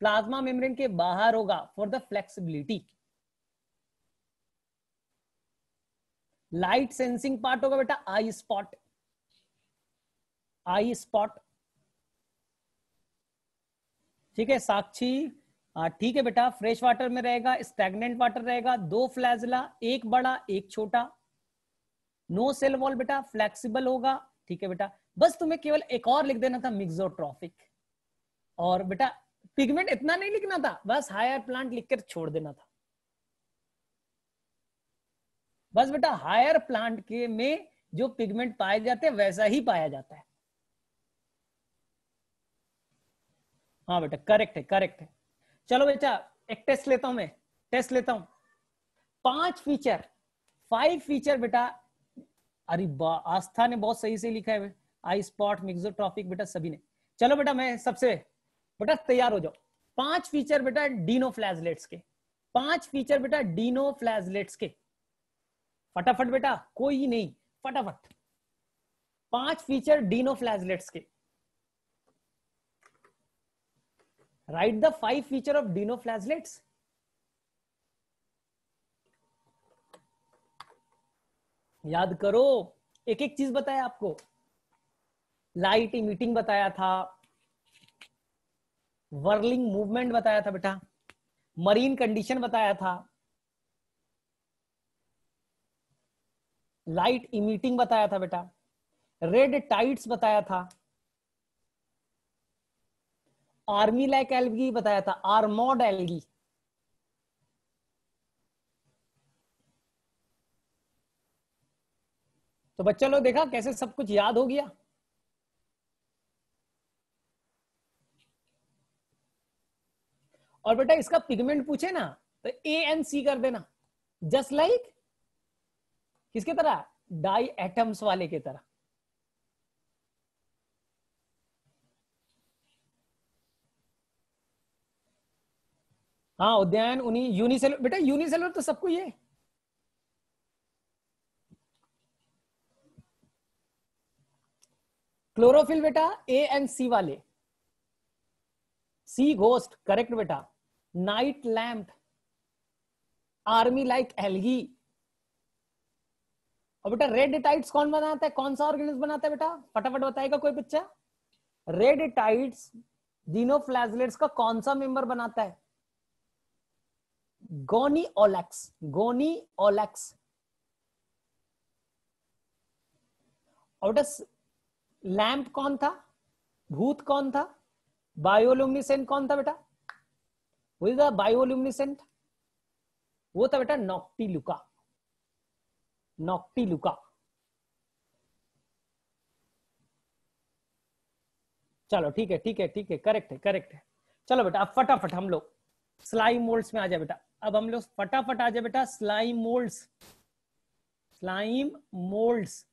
S1: प्लाज्मा मेम्ब्रेन के बाहर होगा for the flexibility light sensing part होगा बेटा आई स्पॉट आई स्पॉट ठीक है साक्षी ठीक है बेटा फ्रेश वाटर में रहेगा स्टेगनेंट वाटर रहेगा दो फ्लैजला एक बड़ा एक छोटा नो सेल वॉल बेटा फ्लेक्सिबल होगा ठीक है बेटा बस तुम्हें केवल एक और लिख देना था मिक्सोट्रॉफिक और बेटा पिगमेंट इतना नहीं लिखना था बस हायर प्लांट लिखकर छोड़ देना था बस बेटा हायर प्लांट के में जो पिगमेंट पाए जाते हैं वैसा ही पाया जाता है हाँ बेटा करेक्ट है करेक्ट है चलो बेटा एक टेस्ट लेता हूं मैं टेस्ट लेता हूं पांच फीचर फाइव फीचर बेटा अरे आस्था ने बहुत सही से लिखा है आई स्पॉट मिक्सो ट्रॉफिक बेटा सभी ने चलो बेटा मैं सबसे बेटा तैयार हो जाओ पांच फीचर बेटा डीनो फ्लैजलेट्स के पांच फीचर बेटा डीनो फ्लैजलेट्स के फटाफट बेटा कोई नहीं फटाफट पांच फीचर डीनो फ्लैजलेट्स के write the five feature of dinoflagellates याद करो एक एक चीज बताया आपको लाइट इमिटिंग बताया था वर्लिंग मूवमेंट बताया था बेटा मरीन कंडीशन बताया था लाइट इमिटिंग बताया था बेटा रेड टाइट्स बताया था आर्मी लाइक एलगी बताया था आर्मोड एलगी तो बच्चा लोग देखा कैसे सब कुछ याद हो गया और बेटा इसका पिगमेंट पूछे ना तो ए एन सी कर देना जस्ट लाइक like, किसके तरह डाई एटम्स वाले के तरह हाँ उद्यान उन्हीं यूनिसेल बेटा यूनिसेलुलर तो सबको ये क्लोरोफिल बेटा ए एंड सी वाले सी घोस्ट करेक्ट बेटा night lamp army like algae और बेटा रेड टाइट्स कौन बनाता है कौन सा ऑर्गेनिज्म बनाता है बेटा फटाफट बताएगा कोई बच्चा रेड टाइट्स डीनोफ्लैजलेट्स का कौन सा मेंबर बनाता है गोनी ओलेक्स गोनी ओलेक्स और बेटा लैम्प कौन था भूत कौन था बायोलुमिसेंट कौन था बेटा वो था बायोल्यूमिनेसेंट वो था बेटा नॉक्टी लुका चलो ठीक है ठीक है ठीक है करेक्ट है करेक्ट है चलो बेटा अब फटाफट हम लोग स्लाइम मोल्ड्स में आ जाए बेटा अब हम लोग फटाफट आ जाए बेटा स्लाइम मोल्ड्स स्लाइम मोल्ड्स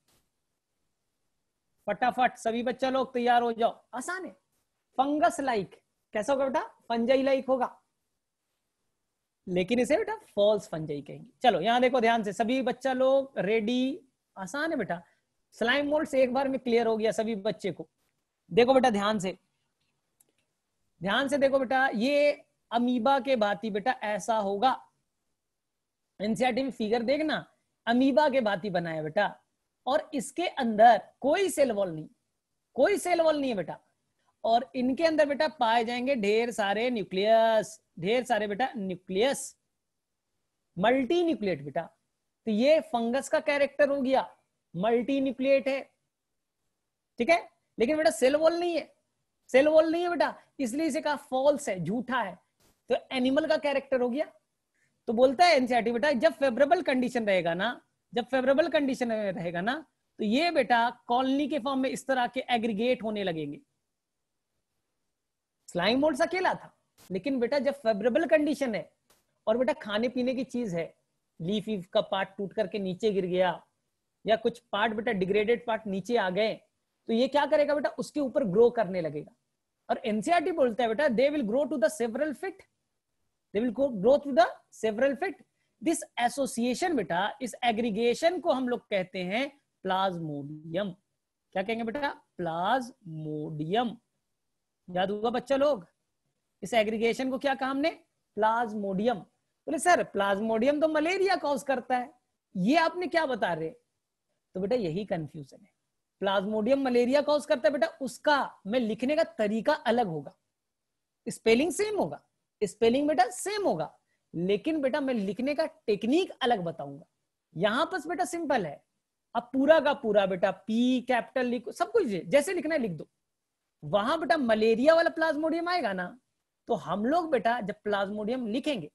S1: फटाफट सभी बच्चा लोग तैयार हो जाओ आसान है फंगस लाइक कैसा होगा बेटा फंजाई लाइक होगा लेकिन इसे बेटा फॉल्स फंजाई कहेंगे चलो यहाँ देखो ध्यान से सभी बच्चा लोग रेडी आसान है बेटा स्लाइम मोल्ड से एक बार में क्लियर हो गया सभी बच्चे को देखो बेटा ध्यान से ध्यान से देखो बेटा ये अमीबा के भांति बेटा ऐसा होगा एनसीआरटी में फिगर देखना अमीबा के भांति बनाया बेटा और इसके अंदर कोई सेल वॉल नहीं कोई सेल वॉल नहीं है बेटा और इनके अंदर बेटा पाए जाएंगे ढेर सारे न्यूक्लियस ढेर सारे बेटा न्यूक्लियस मल्टी न्यूक्लिएट बेटा तो ये फंगस का कैरेक्टर हो गया मल्टी न्यूक्लिएट है ठीक है लेकिन बेटा सेल वॉल नहीं है सेल वॉल नहीं है बेटा इसलिए इसे कहा फॉल्स है झूठा है तो एनिमल का कैरेक्टर हो गया तो बोलता है एनसीआरटी बेटा जब फेवरेबल कंडीशन रहेगा ना जब फेवरेबल कंडीशन रहेगा ना तो ये बेटा कॉलोनी के फॉर्म में इस तरह के एग्रीगेट होने लगेंगे स्लाइम मोल्ड अकेला था लेकिन बेटा जब फेवरेबल कंडीशन है और बेटा खाने पीने की चीज है लीफ ईफ का पार्ट टूट करके नीचे गिर गया या कुछ पार्ट बेटा डिग्रेडेड पार्ट नीचे आ गए तो ये क्या करेगा बेटा उसके ऊपर ग्रो करने लगेगा और एनसीआरटी e बोलता है बेटा they will grow to the several feet they will grow to the several feet this association बेटा इस एग्रीगेशन को हम लोग कहते हैं प्लाज्मोडियम क्या कहेंगे बेटा प्लाज्मोडियम याद हुआ बच्चा लोग इस एग्रीगेशन को क्या काम ने प्लाज्मोडियम बोले सर प्लाज्मोडियम तो मलेरिया कॉज करता है ये आपने क्या बता रहे तो बेटा यही कंफ्यूजन है प्लाज्मोडियम मलेरिया कॉज करता है बेटा उसका मैं लिखने का तरीका अलग होगा स्पेलिंग सेम होगा स्पेलिंग बेटा सेम होगा लेकिन बेटा मैं लिखने का टेक्निक अलग बताऊंगा यहां पर बेटा सिंपल है अब पूरा का पूरा बेटा पी कैपिटल लिखो सब कुछ जैसे लिखना है लिख दो वहां बेटा मलेरिया वाला प्लाज्मोडियम आएगा ना तो हम लोग बेटा जब प्लाज्मोडियम लिखेंगे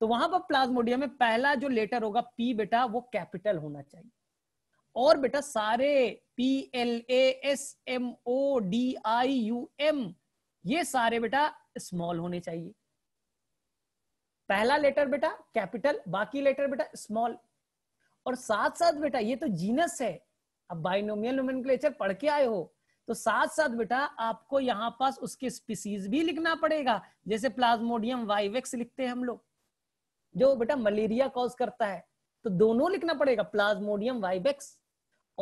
S1: तो वहां पर प्लाज्मोडियम में पहला जो लेटर होगा पी बेटा वो कैपिटल होना चाहिए और बेटा सारे P L A S M O D I U M ये सारे बेटा स्मॉल होने चाहिए पहला लेटर बेटा कैपिटल बाकी लेटर बेटा स्मॉल और साथ साथ बेटा ये तो जीनस है अब बाइनोमियल नोमेनक्लेचर पढ़ के आए हो तो साथ साथ बेटा आपको यहाँ पास उसके स्पीसीज भी लिखना पड़ेगा जैसे प्लाज्मोडियम वाइवेक्स लिखते हैं हम लोग जो बेटा मलेरिया कॉज करता है तो दोनों लिखना पड़ेगा प्लाज्मोडियम वाइवेक्स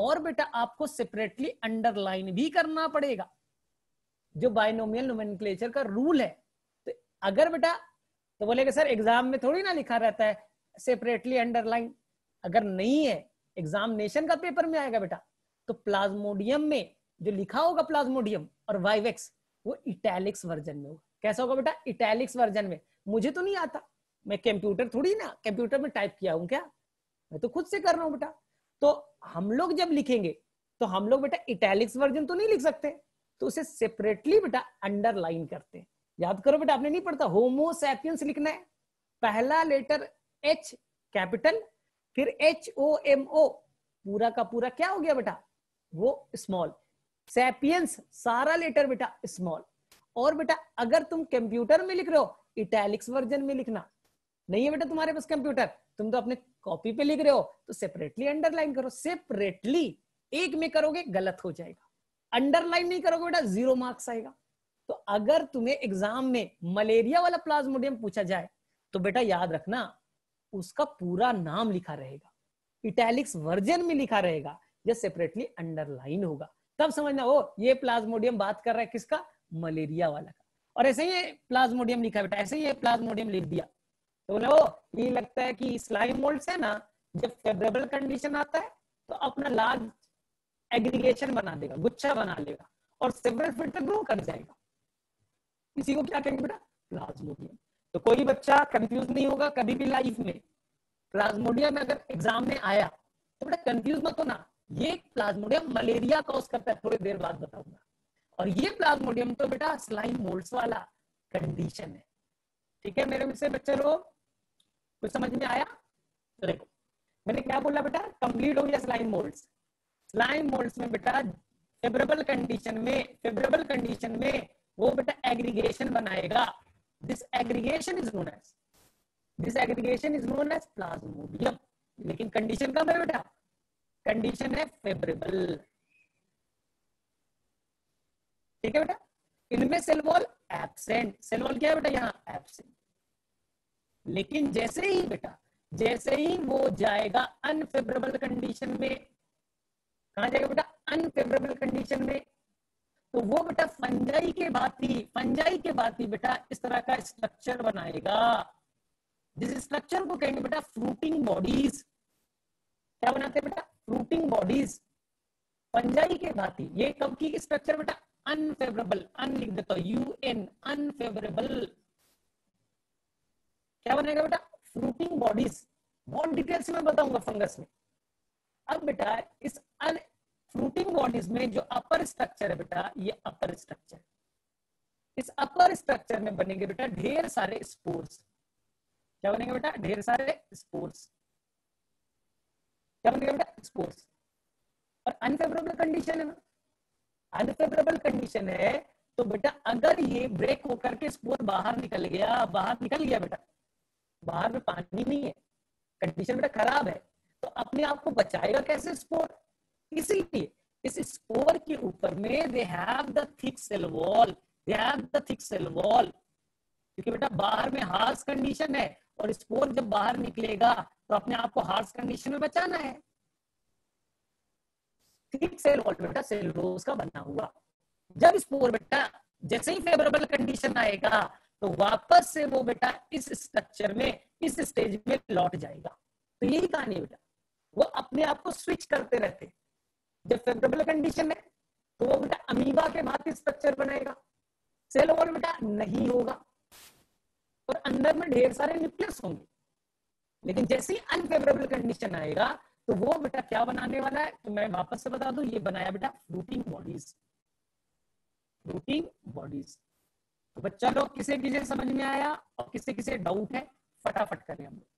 S1: और बेटा आपको सेपरेटली अंडरलाइन भी करना पड़ेगा जो बाइनोमियल नोमेनक्लेचर का रूल है तो अगर बेटा तो बोलेगा सर एग्जाम में थोड़ी ना लिखा रहता है सेपरेटली अंडरलाइन अगर नहीं है एग्जामिनेशन का पेपर में आएगा बेटा तो प्लाज्मोडियम में जो लिखा होगा प्लाज्मोडियम और वाइवेक्स वो इटैलिक्स वर्जन में होगा कैसा होगा बेटा इटैलिक्स वर्जन में मुझे तो नहीं आता मैं कंप्यूटर थोड़ी ना कंप्यूटर में टाइप किया हूं क्या मैं तो खुद से कर रहा हूं बेटा तो हम लोग जब लिखेंगे तो हम लोग बेटा इटैलिक्स वर्जन तो नहीं लिख सकते तो उसे सेपरेटली बेटा अंडरलाइन करते हैं याद करो बेटा आपने नहीं पढ़ता होमोसैपियंस लिखना है पहला लेटर एच कैपिटल फिर एच ओ एम ओ पूरा का पूरा क्या हो गया बेटा वो स्मॉल सेपियंस सारा लेटर बेटा स्मॉल और बेटा अगर तुम कंप्यूटर में लिख रहे हो इटैलिक्स वर्जन में लिखना नहीं है बेटा तुम्हारे पास कंप्यूटर तुम तो अपने कॉपी पे लिख रहे हो तो सेपरेटली अंडरलाइन करो सेपरेटली एक में करोगे गलत हो जाएगा अंडरलाइन नहीं करोगे बेटा जीरो मार्क्स आएगा तो अगर तुम्हें एग्जाम में मलेरिया वाला प्लाज्मोडियम पूछा जाए तो बेटा याद रखना उसका पूरा नाम लिखा रहेगा इटैलिक्स वर्जन में लिखा रहेगा या सेपरेटली अंडरलाइन होगा तब समझना हो ये प्लाज्मोडियम बात कर रहा है किसका मलेरिया वाला का और ऐसे ही प्लाज्मोडियम लिखा बेटा ऐसे ही प्लाज्मोडियम लिख दिया तो बोला वो ये लगता है कि स्लाइम मोल्ड से ना जब फेवरेबल कंडीशन आता है तो अपना लार्ज एग्रीगेशन बना देगा गुच्छा बना लेगा और सेवरल फिल्टर ग्रो कर जाएगा इसी को क्या कहेंगे बेटा प्लाज्मोडियम तो कोई बच्चा कंफ्यूज नहीं होगा कभी भी लाइफ में प्लाज्मोडियम अगर एग्जाम में आया तो बेटा कंफ्यूज मत होना ये प्लाज्मोडियम मलेरिया कॉज करता है थोड़ी देर बाद बताऊंगा और ये प्लाज्मोडियम तो बेटा स्लाइम मोल्ड्स वाला कंडीशन है ठीक है मेरे मुझसे बच्चे लोग कुछ समझ में आया तो देखो मैंने क्या बोला बेटा कंप्लीट हो गया स्लाइम मोल्ड्स स्लाइम मोल्ड्स में बेटा फेवरेबल कंडीशन में फेवरेबल कंडीशन में वो बेटा एग्रीगेशन बनाएगा this aggregation is known as this aggregation is known as Plasmodium लेकिन कंडीशन कब है बेटा कंडीशन है फेवरेबल ठीक है बेटा इनमें cell wall absent cell wall क्या है बेटा यहाँ एबसेंट लेकिन जैसे ही बेटा जैसे ही वो जाएगा अनफेवरेबल कंडीशन में कहा जाएगा बेटा अनफेवरेबल कंडीशन में तो वो बेटा फंजाई के ही फंजाई के ही बेटा इस तरह का स्ट्रक्चर बनाएगा जिस स्ट्रक्चर को कहेंगे बेटा फ्रूटिंग बॉडीज क्या बनाते हैं बेटा रूटिंग बॉडीज पंजाई के भांति ये कब की स्ट्रक्चर बेटा अनफेवरेबल अन लिख देता हूं यू एन अनफेवरेबल क्या बनेगा बेटा फ्रूटिंग बॉडीज बहुत डिटेल से मैं बताऊंगा फंगस में अब बेटा इस अन फ्रूटिंग बॉडीज में जो अपर स्ट्रक्चर है बेटा ये अपर स्ट्रक्चर इस अपर स्ट्रक्चर में बनेंगे बेटा ढेर सारे स्पोर्स क्या बनेंगे बेटा ढेर सारे स्पोर्स एक्सपोज और अनफेवरेबल कंडीशन है ना अनफेवरेबल कंडीशन है तो बेटा अगर ये ब्रेक होकर के स्पोर बाहर निकल गया बाहर निकल गया बेटा बाहर में पानी नहीं है कंडीशन बेटा खराब है तो अपने आप को बचाएगा कैसे स्पोर इसीलिए इस स्पोर के ऊपर में they have the thick cell wall they have the thick cell wall क्योंकि बेटा बाहर में हार्स कंडीशन है और स्पोर जब बाहर निकलेगा तो अपने आप को हार्स कंडीशन में बचाना है ठीक सेल वॉल बेटा सेलुलोज का बना हुआ जब स्पोर बेटा जैसे ही फेवरेबल कंडीशन आएगा तो वापस से वो बेटा इस स्ट्रक्चर में इस स्टेज में लौट जाएगा तो यही कहानी बेटा वो अपने आप को स्विच करते रहते जब फेवरेबल कंडीशन है तो वो बेटा अमीबा के भाती स्ट्रक्चर बनाएगा सेल वॉल बेटा नहीं होगा और अंदर में ढेर सारे न्यूक्लियस होंगे लेकिन जैसे ही अनफेवरेबल कंडीशन आएगा तो वो बेटा क्या बनाने वाला है तो मैं वापस से बता दू ये बनाया बेटा फ्रूटिंग बॉडीज फ्रूटिंग बॉडीज तो बच्चा लोग किसे किसे समझ में आया और किसे किसे डाउट है फटाफट करें हम लोग